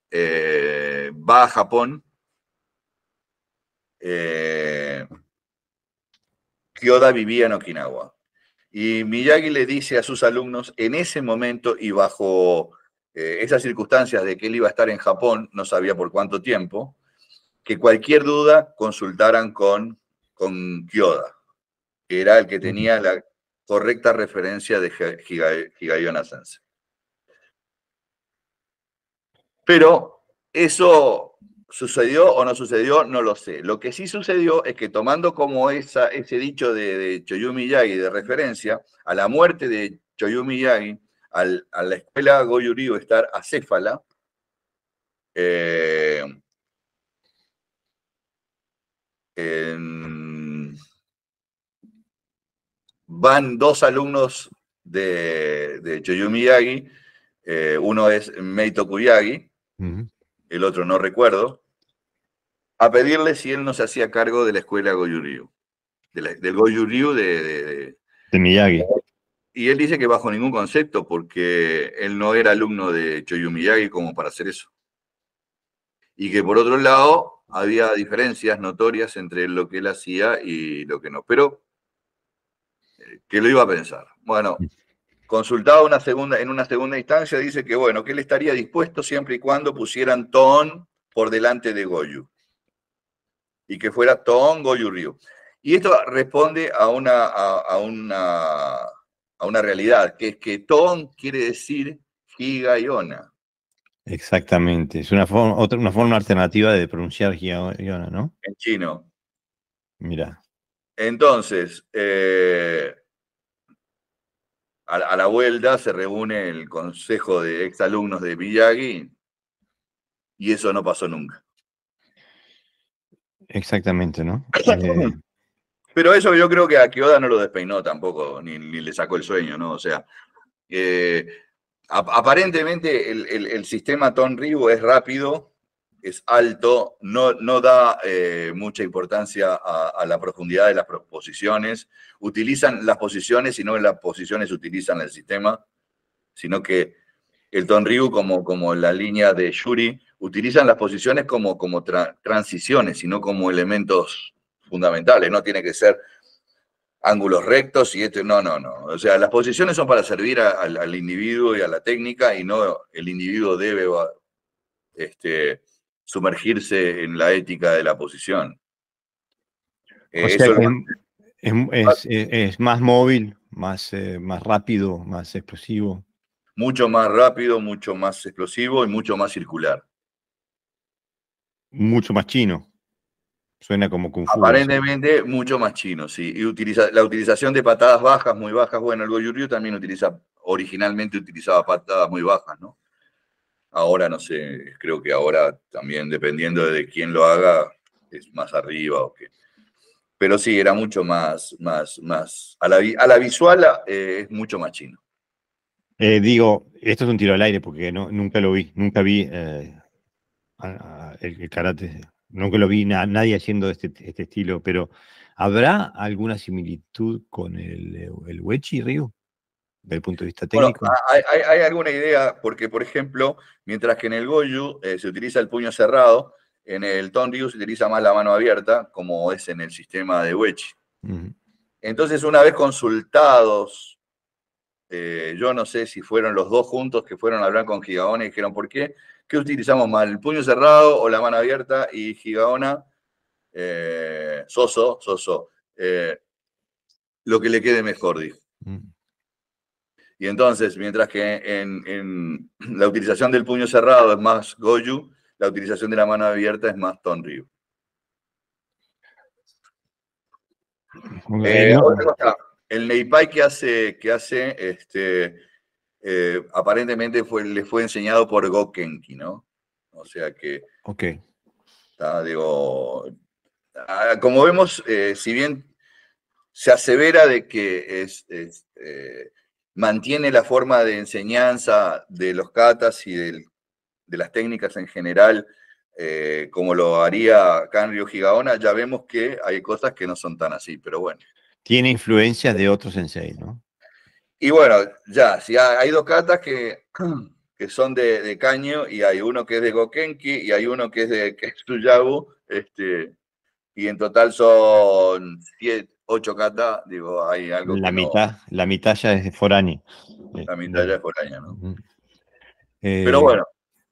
eh, va a Japón, Kyoda vivía en Okinawa. Y Miyagi le dice a sus alumnos, en ese momento y bajo esas circunstancias de que él iba a estar en Japón, no sabía por cuánto tiempo, que cualquier duda consultaran con, con Kyoda, que era el que tenía la, correcta referencia de Higayona Pero eso sucedió o no sucedió, no lo sé. Lo que sí sucedió es que tomando como esa, ese dicho de, de Choyumi Yagi de referencia a la muerte de Choyumi Yagi, a la escuela o estar acéfala, eh, van dos alumnos de, de Choyu eh, uno es Meito Kuyagi, el otro no recuerdo, a pedirle si él no se hacía cargo de la escuela goju del Goju-Ryu de, de, Miyagi. Y él dice que bajo ningún concepto, porque él no era alumno de Choyu como para hacer eso. Y que por otro lado había diferencias notorias entre lo que él hacía y lo que no. Pero que lo iba a pensar. Bueno, consultado una segunda, en una segunda instancia, dice que bueno, que él estaría dispuesto siempre y cuando pusieran Ton por delante de Goyu. Y que fuera Ton Goyu Ryu. Y esto responde a una, a, una, a una realidad, que es que Ton quiere decir Giga y Exactamente, es una forma, otra, una forma alternativa de pronunciar Giga yona ¿no? En chino. Mira. Entonces, eh, a, la vuelta se reúne el consejo de exalumnos de Villagui y eso no pasó nunca. Exactamente, ¿no? Eh, Pero eso yo creo que a Kioda no lo despeinó tampoco, ni, le sacó el sueño, ¿no? O sea, eh, aparentemente el, sistema Tom es rápido, es alto, no, no da eh, mucha importancia a, la profundidad de las posiciones, utilizan las posiciones y no las posiciones utilizan el sistema, sino que el Don Ryu, como, como la línea de Yuri, utilizan las posiciones como, como transiciones y no como elementos fundamentales, no tiene que ser ángulos rectos y este no, no, no. O sea, las posiciones son para servir al individuo y a la técnica y no el individuo debe este, sumergirse en la ética de la posición. Eh, es, más móvil, más, eh, más rápido, más explosivo. Mucho más rápido, mucho más explosivo y mucho más circular. Mucho más chino. Suena como Kung Aparentemente mucho más chino, sí. Y utiliza, la utilización de patadas bajas, muy bajas. Bueno, el Goyuryu también utiliza, originalmente utilizaba patadas muy bajas, ¿no? Ahora, no sé, creo que ahora también dependiendo de quién lo haga, es más arriba o qué. Pero sí, era mucho más, más, más. A la, a la visual eh, es mucho más chino. Eh, digo, esto es un tiro al aire porque no, nunca lo vi, nunca vi eh, el, karate, nunca lo vi a nadie haciendo este, este estilo, pero ¿habrá alguna similitud con el, el Wechi Río? del punto de vista técnico? hay, alguna idea, porque por ejemplo, mientras que en el Goju eh, se utiliza el puño cerrado, en el Ryu se utiliza más la mano abierta, como es en el sistema de Wechi. Entonces, una vez consultados, eh, yo no sé si fueron los dos juntos que fueron a hablar con Gigaona y dijeron, ¿por qué? ¿Qué utilizamos más, el puño cerrado o la mano abierta? Y Gigaona, eh, Soso, Soso, lo que le quede mejor, dijo. Y entonces, mientras que en, [clears throat] la utilización del puño cerrado es más Goju, la utilización de la mano abierta es más Tonryu. Eh, el Neipai que hace, que hace este, eh, aparentemente fue, le fue enseñado por Gokenki, ¿no? O sea que. Ok. digo. Ah, como vemos, eh, si bien se asevera de que es, mantiene la forma de enseñanza de los katas y de las técnicas en general, eh, como lo haría Canrio Gigaona, ya vemos que hay cosas que no son tan así, pero bueno. Tiene influencia de otros senseis, ¿no? Y bueno, ya, si hay dos katas que, [clears throat] que son de, Caño y hay uno que es de Gokenki y hay uno que es de Ketsuyabu, este, y en total son siete, 8 catas, digo, hay algo. La, mitad, la mitad ya es forani La mitad ya es foránea, ¿no? Pero eh, bueno,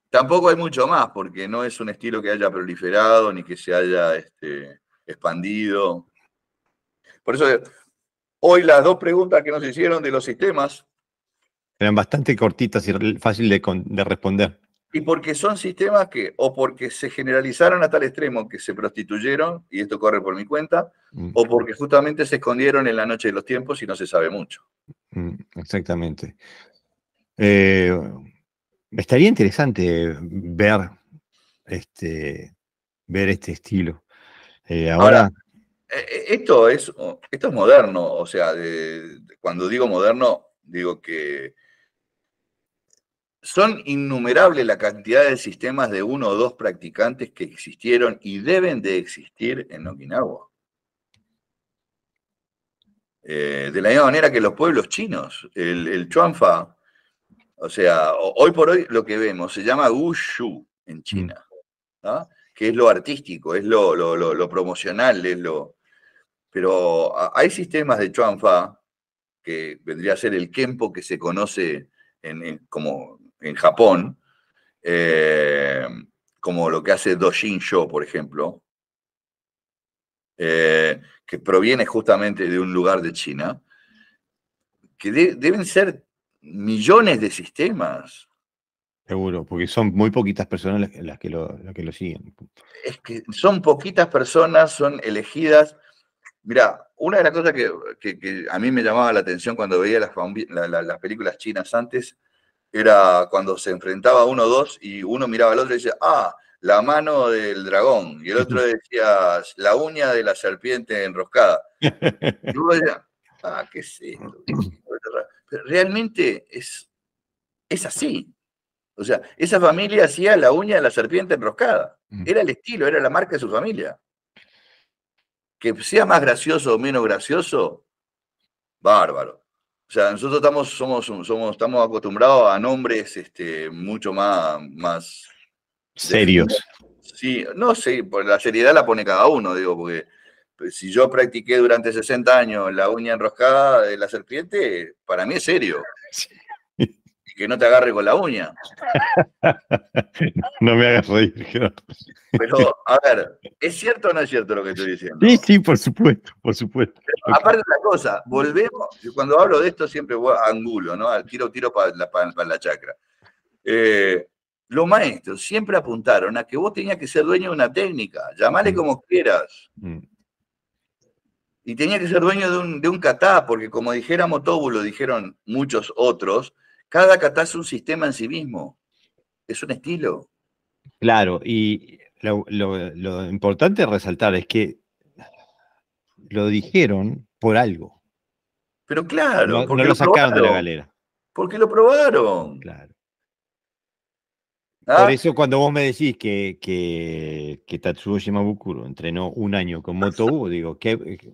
tampoco hay mucho más, porque no es un estilo que haya proliferado ni que se haya este, expandido. Por eso, hoy las dos preguntas que nos hicieron de los sistemas. Eran bastante cortitas y fácil de, de responder. Y porque son sistemas que, o porque se generalizaron a tal extremo que se prostituyeron, y esto corre por mi cuenta, mm. o porque justamente se escondieron en la noche de los tiempos y no se sabe mucho. Mm, exactamente. Eh, estaría interesante ver este, ver este estilo. Eh, ahora, e, e, esto es, esto moderno, o sea, cuando digo moderno, digo que son innumerables la cantidad de sistemas de uno o dos practicantes que existieron y deben de existir en Okinawa. Eh, de la misma manera que los pueblos chinos, el, Chuanfa, o sea, hoy por hoy lo que vemos se llama Wushu en mm. China, ¿ah? que es lo artístico, es lo, promocional, es lo... Pero hay sistemas de Chuanfa, que vendría a ser el Kempo que se conoce en, como en Japón, eh, como lo que hace Doshin Sho, por ejemplo, eh, que proviene justamente de un lugar de China, que deben ser millones de sistemas. Seguro, porque son muy poquitas personas las, que lo, siguen. Es que son poquitas personas, son elegidas. Mira, una de las cosas que, a mí me llamaba la atención cuando veía las películas chinas antes era cuando se enfrentaba uno o dos y uno miraba al otro y decía, ah, la mano del dragón. Y el otro [laughs] decía, la uña de la serpiente enroscada. Y uno decía, ah, ¿qué es Pero realmente es, es así. O sea, esa familia hacía la uña de la serpiente enroscada. Mm. Era el estilo, era la marca de su familia. Que sea más gracioso o menos gracioso, bárbaro. O sea, nosotros estamos, somos, somos, estamos acostumbrados a nombres este, mucho más, más serios. Sí, no sé, la seriedad la pone cada uno, digo, porque pues, si yo practiqué durante 60 años la uña enroscada de la serpiente, para mí es serio. Sí que no te agarre con la uña. [laughs] no me hagas reír. Pero, a ver, ¿es cierto o no es cierto lo que estoy diciendo? Sí, sí, por supuesto, por supuesto. Aparte de la cosa, volvemos, cuando hablo de esto siempre voy a angulo, ¿no? Tiro, tiro para la, la, chacra. Eh, los maestros siempre apuntaron a que vos tenías que ser dueño de una técnica, llamale mm. como quieras. Mm. Y tenía que ser dueño de un, de catá, porque como dijéramos lo dijeron muchos otros, cada kata es un sistema en sí mismo, es un estilo. Claro, y lo, importante resaltar es que lo dijeron por algo. Pero claro, no, porque lo, sacaron de la galera. Porque lo probaron. Claro. Ah. Por eso cuando vos me decís que, que, que Tatsuo Shimabukuro entrenó un año con Moto [laughs] digo, que...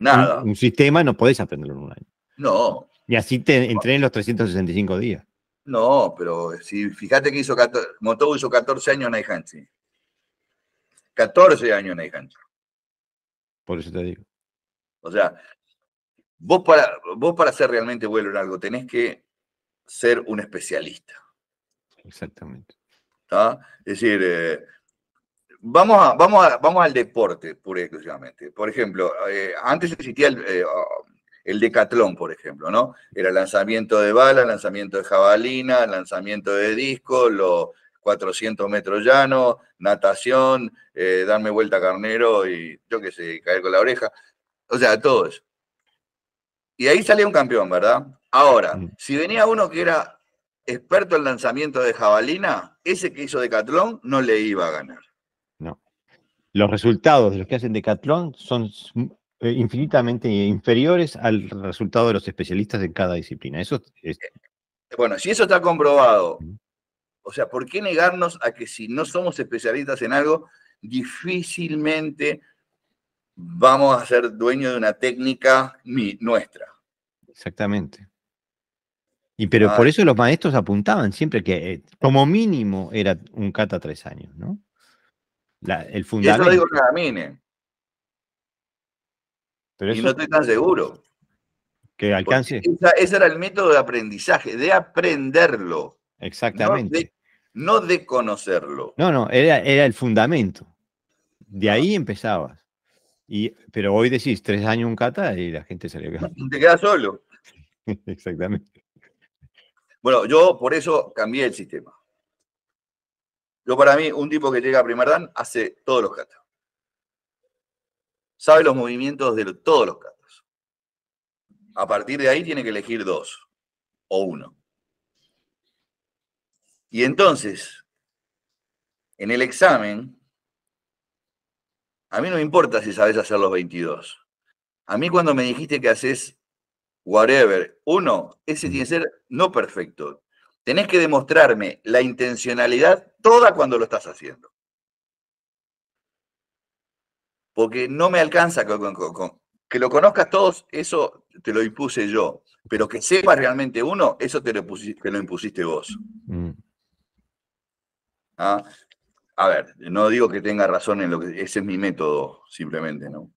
Nada. Un, un, sistema no podés aprenderlo en un año. No, y así te entrené en los 365 días. No, pero si fíjate que hizo Motobu hizo 14 años en Aihansi. 14 años en Aihansi. Por eso te digo. O sea, vos para, vos para ser realmente vuelo en algo tenés que ser un especialista. Exactamente. Es decir, eh, vamos, a, vamos, a, vamos al deporte, pura y exclusivamente. Por ejemplo, eh, antes existía el, eh, el decatlón, por ejemplo, ¿no? Era lanzamiento de bala, lanzamiento de jabalina, lanzamiento de disco, los 400 metros llanos, natación, eh, darme vuelta a carnero y yo qué sé, caer con la oreja. O sea, todo eso. Y ahí salía un campeón, ¿verdad? Ahora, mm. si venía uno que era experto en lanzamiento de jabalina, ese que hizo decatlón no le iba a ganar. No. Los resultados de los que hacen decatlón son eh, infinitamente inferiores al resultado de los especialistas en cada disciplina. Eso es... Eh, bueno, si eso está comprobado, o sea, ¿por qué negarnos a que si no somos especialistas en algo, difícilmente vamos a ser dueños de una técnica nuestra? Exactamente. Y pero ah, por eso los maestros apuntaban siempre que eh, como mínimo era un cata tres años, ¿no? el fundamento. Eso lo digo y no estoy tan seguro. Que alcance. ese era el método de aprendizaje, de aprenderlo. Exactamente. No de, conocerlo. No, no, era, era el fundamento. De ah. ahí empezabas. Y, pero hoy decís tres años un cata y la gente se le [laughs] Te quedas solo. [laughs] Exactamente. Bueno, yo por eso cambié el sistema. Yo para mí, un tipo que llega a primer hace todos los catas sabe los movimientos de todos los casos A partir de ahí tiene que elegir dos o uno. Y entonces, en el examen, a mí no me importa si sabes hacer los 22. A mí cuando me dijiste que haces whatever, uno, ese tiene que ser no perfecto. Tenés que demostrarme la intencionalidad toda cuando lo estás haciendo porque no me alcanza que lo conozcas todos, eso te lo impuse yo, pero que sepas realmente uno, eso te lo, impusiste vos. Mm. Ah, a ver, no digo que tenga razón en lo que ese es mi método, simplemente, ¿no?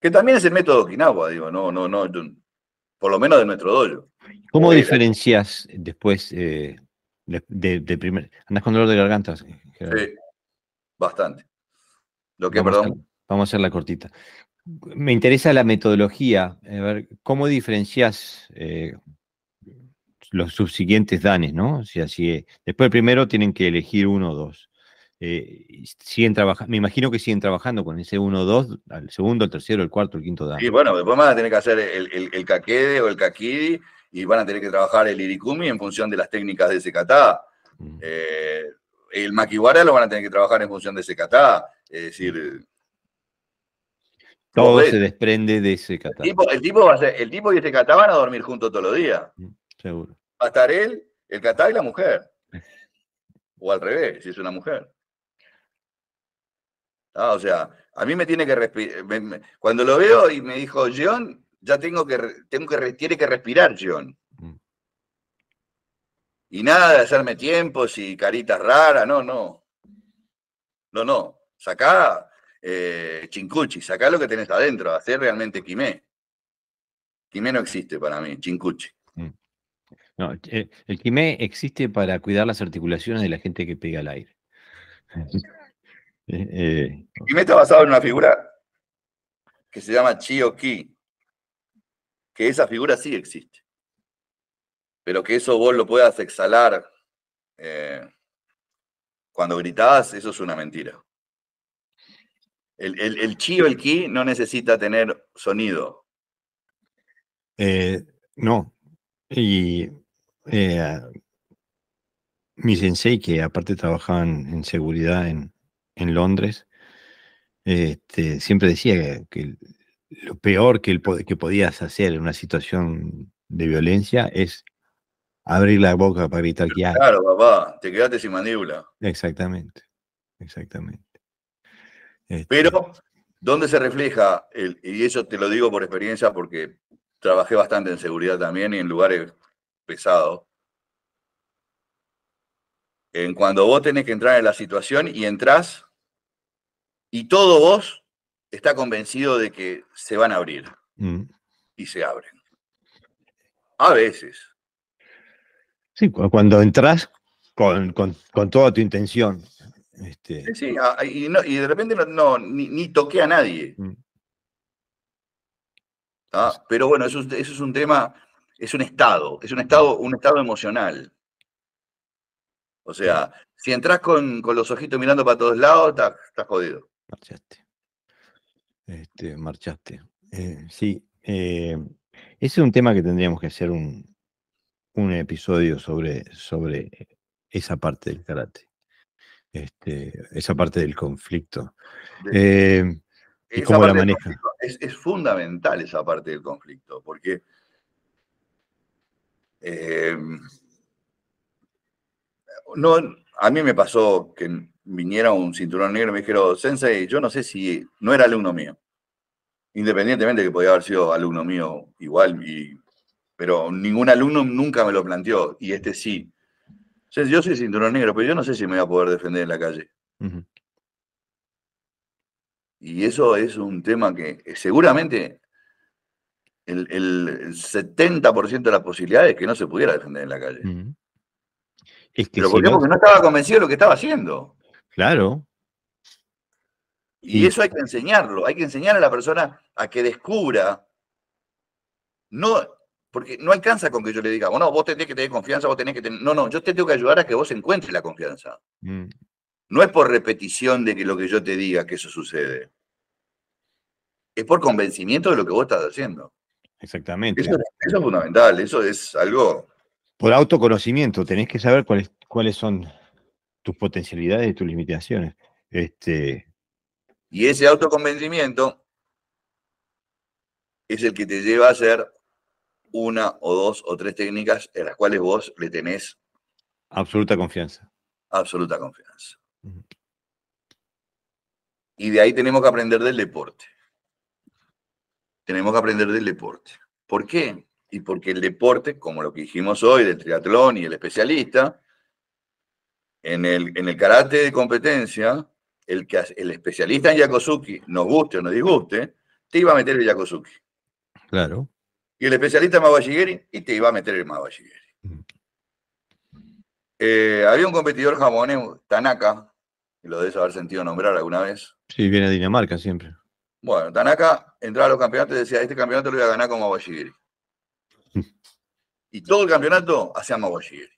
Que también es el método Okinawa, digo, no, no, no, por lo menos de nuestro dojo. ¿Cómo diferencias después eh, de, primer? andas con dolor de garganta? Sí, bastante. Lo que, perdón. Vamos a hacerla cortita. Me interesa la metodología, a ver, ¿cómo diferencias eh, los subsiguientes danes, ¿no? Si así eh, después primero tienen que elegir uno o dos. Eh, siguen me imagino que siguen trabajando con ese o dos, el segundo, el tercero, el cuarto, el quinto dan. Y bueno, después van a tener que hacer el, kakede o el kakiri y van a tener que trabajar el irikumi en función de las técnicas de ese katá. Mm. el maquiwara lo van a tener que trabajar en función de secatá. Es decir, mm. Todo se desprende de ese catálogo. El tipo, y este catá van a dormir juntos todos los días. Mm, seguro. Va a estar él, el catá y la mujer. [laughs] O al revés, si es una mujer. Ah, o sea, a mí me tiene que respirar. Cuando lo veo y me dijo, John, ya tengo que, tengo que, tiene que respirar, John. Mm. Y nada de hacerme tiempos y caritas raras, no, no. No, no. Sacá, eh, Chincuchi, sacá lo que tenés adentro, hacer realmente Quimé. Quimé no existe para mí, Chincuchi. Mm. No, eh, el Quimé existe para cuidar las articulaciones de la gente que pega al aire. [laughs] El eh, eh, Quimé está basado en una figura que se llama Chio Ki, que esa figura sí existe, pero que eso vos lo puedas exhalar cuando gritás, eso es una mentira. El, el chi o el ki no necesita tener sonido. Eh, no. Y eh, mi sensei, que aparte trabajaba en seguridad en, Londres, este, siempre decía que, lo peor que, que podías hacer en una situación de violencia es abrir la boca para gritar que Claro, papá, te quedaste sin mandíbula. Exactamente, exactamente. Este. Pero, ¿dónde se refleja? El, y eso te lo digo por experiencia porque trabajé bastante en seguridad también y en lugares pesados. En cuando vos tenés que entrar en la situación y entrás y todo vos está convencido de que se van a abrir mm. y se abren. A veces. Sí, cuando entras con, con toda tu intención, este, sí, ah, ah, y, de repente no, ni, toqué a nadie. Mm. Ah, pero bueno, eso, es un tema, es un estado, es un estado, un estado emocional. O sea, si entras con, los ojitos mirando para todos lados, estás, jodido. Marchaste. Este, marchaste. Eh, sí, eh, ese es un tema que tendríamos que hacer un, un episodio sobre, sobre esa parte del karate. Este, esa parte del conflicto. Es, fundamental esa parte del conflicto, porque em, no, a mí me pasó que viniera un cinturón negro y me dijeron, Sensei, yo no sé si no era alumno mío, independientemente que podía haber sido alumno mío igual, pero ningún alumno nunca me lo planteó, y este sí. Yo soy cinturón negro, pero yo no sé si me voy a poder defender en la calle. Y eso es un tema que eh, seguramente el, 70% de las posibilidades es que no se pudiera defender en la calle. es que Pero No... estaba convencido de lo que estaba haciendo. Claro. Y, y eso hay que enseñarlo, hay que enseñar a la persona a que descubra, no porque no alcanza con que yo le diga, bueno, vos tenés que tener confianza, vos tenés que tener... No, no, yo te tengo que ayudar a que vos encuentres la confianza. Mm. No es por repetición de que lo que yo te diga que eso sucede. Es por convencimiento de lo que vos estás haciendo. Exactamente. Eso, es fundamental, eso es algo... Por autoconocimiento, tenés que saber cuáles, cuáles son tus potencialidades y tus limitaciones. Este... Y ese autoconvencimiento es el que te lleva a ser una o dos o tres técnicas en las cuales vos le tenés absoluta confianza. Absoluta confianza. Y de ahí tenemos que aprender del deporte. Tenemos que aprender del deporte. ¿Por qué? Y porque el deporte, como lo que dijimos hoy del triatlón y el especialista, en el, en el karate de competencia, el, que, el especialista en Yakosuki, nos guste o nos disguste, te iba a meter el Yakosuki. Claro. Y el especialista Mabashigeri, y te iba a meter el Mabashigeri. Eh, había un competidor japonés, Tanaka, y lo debes haber sentido nombrar alguna vez. Sí, viene de Dinamarca siempre. Bueno, Tanaka entraba a los campeonatos y decía, este campeonato lo voy a ganar con Mabashigeri. y todo el campeonato hacía Mabashigeri.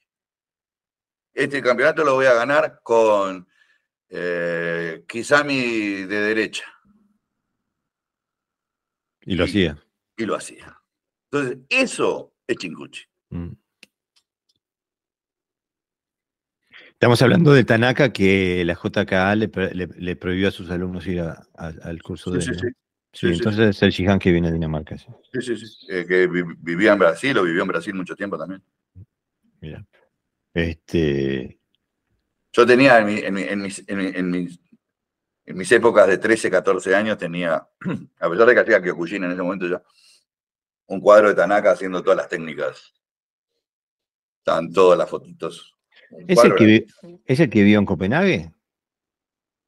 Este campeonato lo voy a ganar con Kizami eh, de derecha. Y lo hacía. Y lo hacía. Entonces, eso es Chinguchi. Mm. Estamos hablando de Tanaka que la JKA le, prohibió a sus alumnos ir al curso de... Sí, sí. Sí, entonces el Shihan que viene de Dinamarca. Sí, sí, sí. Eh, que vivía en Brasil o vivió en Brasil mucho tiempo también. Mira. Este... Yo tenía en, mis, épocas de 13, 14 años, tenía, [clears throat] a pesar de que hacía Kyokushin en ese momento ya, un cuadro de Tanaka haciendo todas las técnicas. Están todas las fotitos. ¿Es el, que vivió en Copenhague?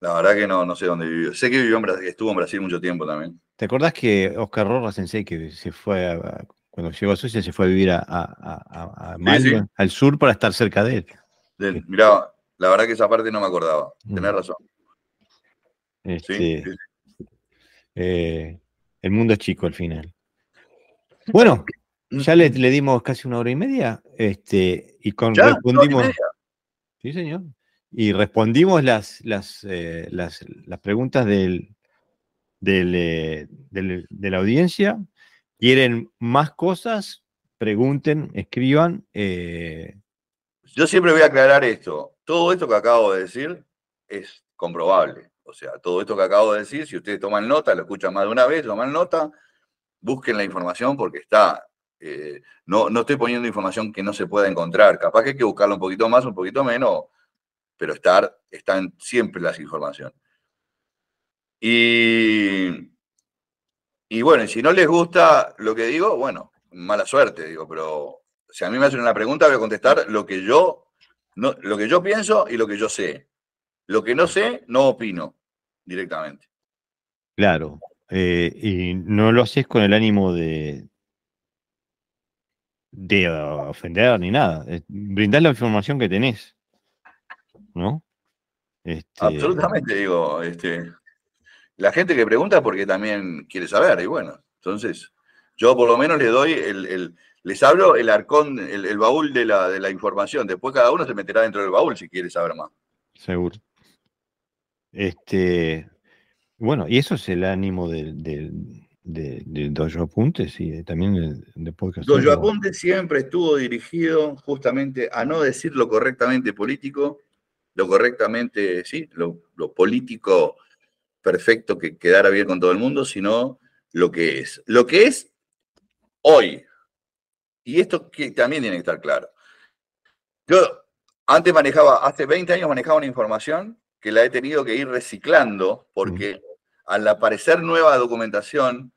La verdad que no, no sé dónde vivió. Sé que vivió en Brasil, estuvo en Brasil mucho tiempo también. ¿Te acordás que Oscar Rojas que se fue, a, cuando llegó a Suecia, se fue a vivir a, al sur, para estar cerca de él? Mira, la verdad que esa parte no me acordaba. Mm. Tenés razón. Este, eh, el mundo es chico al final. Bueno, mm. ya le, dimos casi una hora y media, este, y respondimos. Sí, señor. Y respondimos las, las, eh, preguntas eh, del, de la audiencia. ¿Quieren más cosas? Pregunten, escriban. Eh, Yo siempre voy a aclarar esto. Todo esto que acabo de decir es comprobable. O sea, todo esto que acabo de decir, si ustedes toman nota, lo escuchan más de una vez, toman nota, busquen la información porque está. Eh, no, no estoy poniendo información que no se pueda encontrar. Capaz que hay que buscarla un poquito más, un poquito menos, pero estar, están siempre las informaciones. Y, y bueno, si no les gusta lo que digo, bueno, mala suerte, digo, pero si a mí me hacen una pregunta, voy a contestar lo que yo, no, lo que yo pienso y lo que yo sé. Lo que no sé, no opino directamente. Claro. Eh, y no lo haces con el ánimo de, de ah, ofender ni nada. Brindás la información que tenés. ¿No? Este, Absolutamente, digo, este, la gente que pregunta es porque también quiere saber, y bueno, entonces, yo por lo menos les doy el, les hablo el arcón, el, baúl de la, de la, información. Después cada uno se meterá dentro del baúl si quiere saber más. Seguro. Este, bueno, y eso es el ánimo de Dojo Apuntes y eh, también de podcast. Dojo Apuntes siempre estuvo dirigido justamente a no decir lo correctamente político, lo correctamente, sí, lo, político perfecto que quedara bien con todo el mundo, sino lo que es. Lo que es hoy. Y esto que también tiene que estar claro. Yo antes manejaba, hace 20 años manejaba una información que la he tenido que ir reciclando porque al aparecer nueva documentación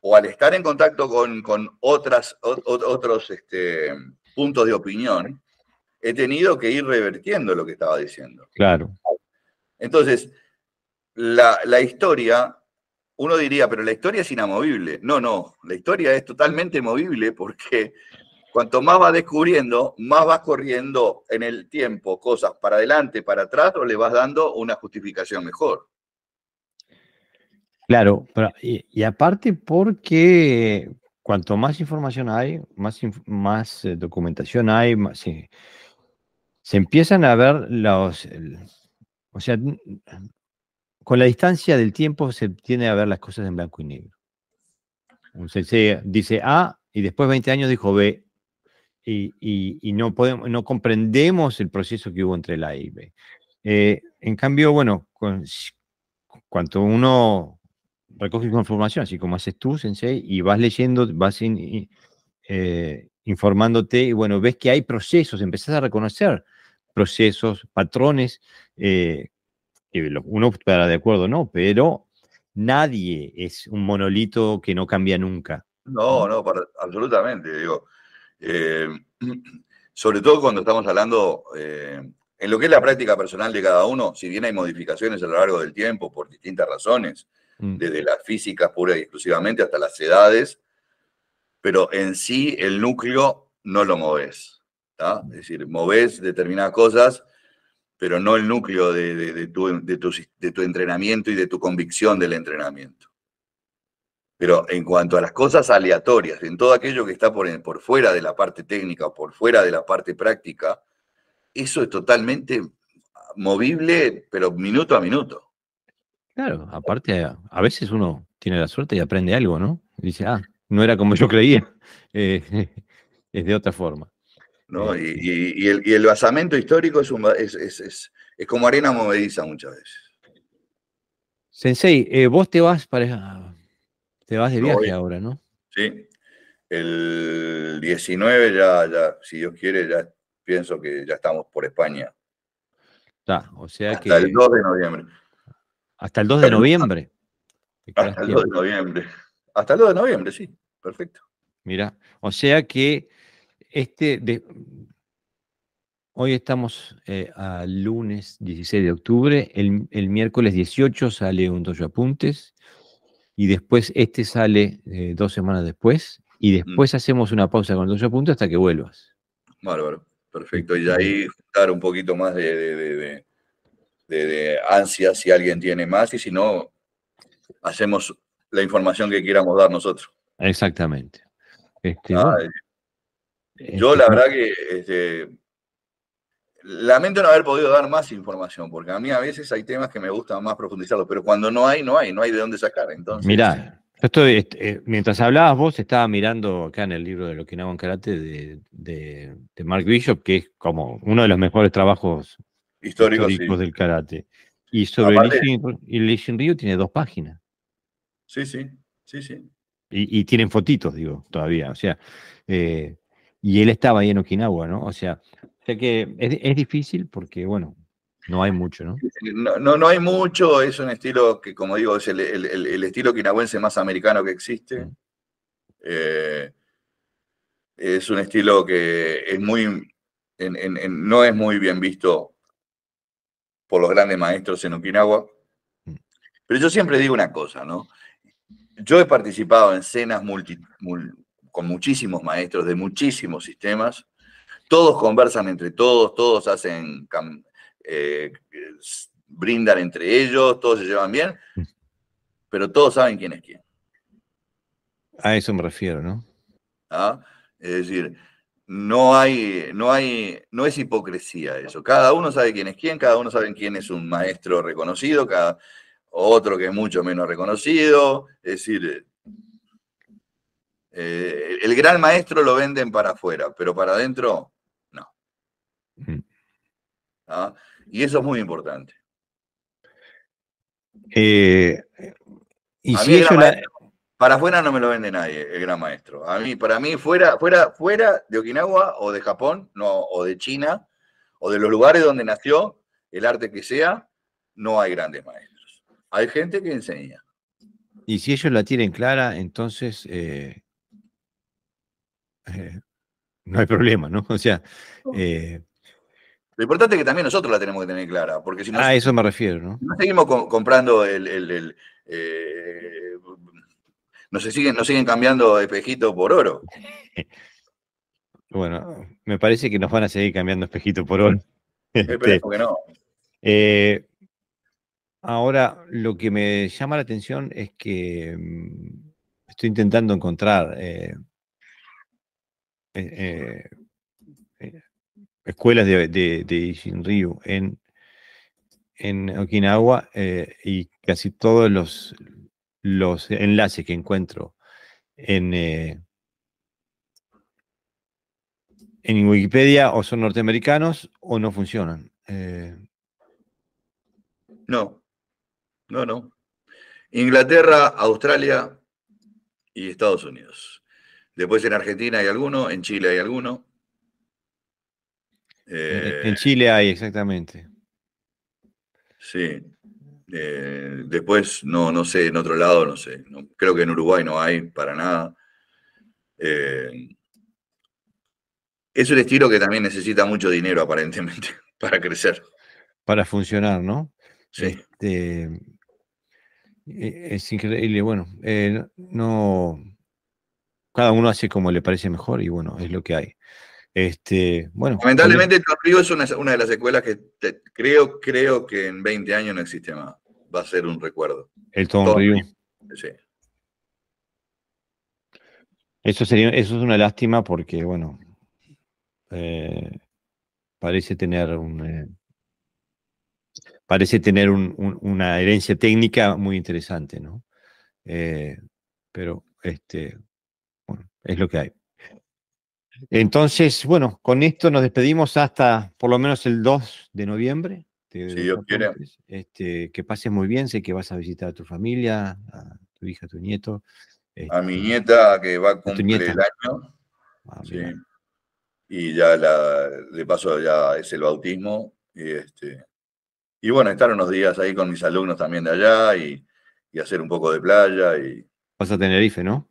o al estar en contacto con, otras, otros este, puntos de opinión, he tenido que ir revertiendo lo que estaba diciendo. Claro. Entonces, la, la historia, uno diría, pero la historia es inamovible. No, no, la historia es totalmente movible porque cuanto más vas descubriendo, más vas corriendo en el tiempo cosas para adelante, para atrás, o le vas dando una justificación mejor. Claro, y, aparte porque cuanto más información hay, más, más eh, documentación hay, más, se empiezan a ver los... o sea, con la distancia del tiempo se tiene a ver las cosas en blanco y negro. Un dice A y después 20 años dijo B y, y, no, podemos, no comprendemos el proceso que hubo entre la A y B. Eh, en cambio, bueno, con, cuanto uno recoges información, así como haces tú, Sensei, y vas leyendo, vas eh, informándote y bueno, ves que hay procesos, empezás a reconocer procesos, patrones, eh, uno estará de acuerdo, ¿no? Pero nadie es un monolito que no cambia nunca. No, no, absolutamente, digo. Eh, [clears throat] sobre todo cuando estamos hablando en lo que es la práctica personal de cada uno, si bien hay modificaciones a lo largo del tiempo por distintas razones, Mm. desde la física pura y exclusivamente hasta las edades, pero en sí el núcleo no lo moves. Es decir, moves determinadas cosas, pero no el núcleo de, tu, entrenamiento y de tu convicción del entrenamiento. Pero en cuanto a las cosas aleatorias, en todo aquello que está por, por fuera de la parte técnica, por fuera de la parte práctica, eso es totalmente movible, pero minuto a minuto. Claro, aparte, a veces uno tiene la suerte y aprende algo, ¿no? dice, ah, no era como yo creía, [laughs] eh, [laughs] es de otra forma. Eh, y, el, basamento histórico es, es, como arena movediza muchas veces. Sensei, eh, vos te vas para, te vas de viaje ahora, ¿no? Sí, el 19 ya, si Dios quiere, ya pienso que ya estamos por España. o sea Hasta que... el 2 de noviembre. Hasta el 2 ah, de noviembre. Hasta el 2 de noviembre. Hasta el 2 de noviembre, sí. Perfecto. Mira, o sea que este de, hoy estamos al eh, a lunes 16 de octubre, el, miércoles 18 sale un dojo apuntes y después este sale eh, dos semanas después y después mm. hacemos una pausa con el dojo apuntes hasta que vuelvas. Bárbaro, perfecto. Y ahí juntar un poquito más de de, ansias ansia si alguien tiene más y si no, hacemos la información que queramos dar nosotros. Exactamente. Este, ah, eh, yo este, la verdad que este, lamento no haber podido dar más información, porque a mí a veces hay temas que me gustan más profundizarlos, pero cuando no hay, no hay, no hay de dónde sacar. Entonces, Mirá, eh, mientras hablabas vos estaba mirando acá en el libro de lo que en Karate de, de Mark Bishop, que es como uno de los mejores trabajos históricos del karate. Y sobre el Ishin tiene dos páginas. Sí, sí, sí, sí. Y, tienen fotitos, digo, todavía. O sea, eh, y él estaba ahí en Okinawa, ¿no? O sea, sé que es, difícil porque, bueno, no hay mucho, ¿no? ¿no? hay mucho, es un estilo que, como digo, es el, estilo quinahuense más americano que existe. Mm. Eh, es un estilo que es muy, no es muy bien visto por los grandes maestros en Okinawa. Mm. Pero yo siempre digo una cosa, ¿no? Yo he participado en cenas con muchísimos maestros de muchísimos sistemas. Todos conversan entre todos, todos hacen, eh, brindan entre ellos, todos se llevan bien, mm. pero todos saben quién es quién. A eso me refiero, ¿no? ¿Ah? Es decir, no hay, no hay, no es hipocresía eso. Cada uno sabe quién es quién, cada uno sabe quién es un maestro reconocido, cada otro que es mucho menos reconocido. Es decir, eh, el gran maestro lo venden para afuera, pero para adentro, no. ¿Ah? Y eso es muy importante. Eh, y si es para afuera no me lo vende nadie, el gran maestro. A mí, para mí, fuera, fuera, fuera de Okinawa o de Japón, no, o de China, o de los lugares donde nació, el arte que sea, no hay grandes maestros. Hay gente que enseña. Y si ellos la tienen clara, entonces eh, eh, no hay problema, ¿no? [laughs] O sea. Eh, lo importante es que también nosotros la tenemos que tener clara, porque si no. ah, eso me refiero, ¿no? No seguimos comprando el, nos siguen, siguen cambiando espejito por oro. [laughs] Bueno, me parece que nos van a seguir cambiando espejito por oro. [laughs] Este, que no. Eh, ahora, lo que me llama la atención es que mm, estoy intentando encontrar eh, eh, escuelas de, de, de en, en Okinawa y casi todos los, los enlaces que encuentro en, eh, en Wikipedia o son norteamericanos o no funcionan. Eh. No, no, no. Inglaterra, Australia y Estados Unidos. Después en Argentina hay alguno, en Chile hay alguno. en eh. Chile hay, exactamente. Sí. Eh, después, no, no sé, en otro lado, no sé. creo que en Uruguay no hay para nada. Eh, es un estilo que también necesita mucho dinero, [laughs] aparentemente, para crecer. Para funcionar, ¿no? Sí. Este, eh, es increíble. Bueno, no. Cada uno hace como le parece mejor y bueno, es lo que hay. Este, bueno, Lamentablemente es una, de las secuelas que creo, creo que en 20 años no existe más. Va a ser un recuerdo. El Tom, Eso sería, eso es una lástima porque, bueno, eh, parece tener un eh, parece tener una herencia técnica muy interesante, ¿no? Eh, pero este, bueno, es lo que hay. Entonces, bueno, con esto nos despedimos hasta por lo menos el 2 de noviembre. Este, que pases muy bien, sé que vas a visitar a tu familia, a tu hija, a tu nieto. a mi este, nieta que va a cumplir el año. Ah, y ya la, de paso ya es el bautismo. Este, y, bueno, estar unos días ahí con mis alumnos también de allá y, hacer un poco de playa. y Vas a Tenerife, ¿no?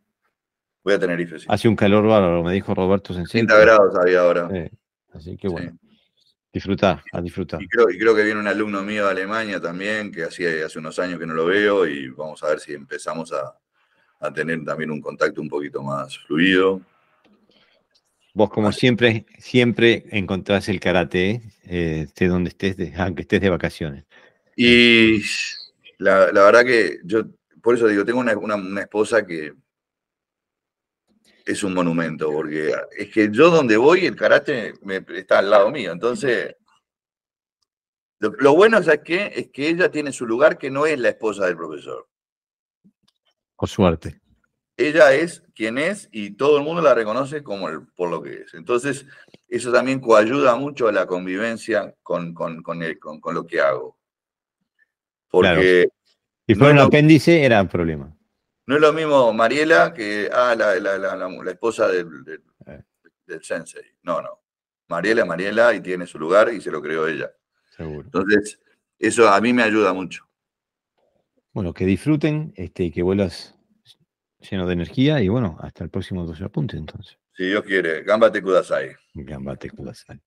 Voy a tener sí. Hace un calor bárbaro, me dijo Roberto Sencillo. 30 grados había ahora. Así que bueno. Disfrutar, a disfrutar. Y creo, que viene un alumno mío de Alemania también, que hacía hace unos años que no lo veo, y vamos a ver si empezamos a, tener también un contacto un poquito más fluido. Vos, como siempre, siempre encontrás el karate, eh, donde estés, aunque estés de vacaciones. Y la, verdad que yo, por eso digo, tengo una esposa que es un monumento, porque es que yo donde voy, el carácter me, está al lado mío. Entonces, lo, bueno es que, es que ella tiene su lugar que no es la esposa del profesor. Por suerte. Ella es quien es y todo el mundo la reconoce como el, por lo que es. Entonces, eso también coayuda mucho a la convivencia con, con, con, lo que hago. Porque. bueno, Si un apéndice, era un problema. No es lo mismo Mariela que ah, la, esposa eh. del, sensei. No, no. Mariela es Mariela y tiene su lugar y se lo creó ella. Seguro. Entonces, eso a mí me ayuda mucho. Bueno, que disfruten, este, que vuelas lleno de energía y bueno, hasta el próximo 12 apunte entonces. Si Dios quiere, Gambate Kudasai. Gambate Kudasai.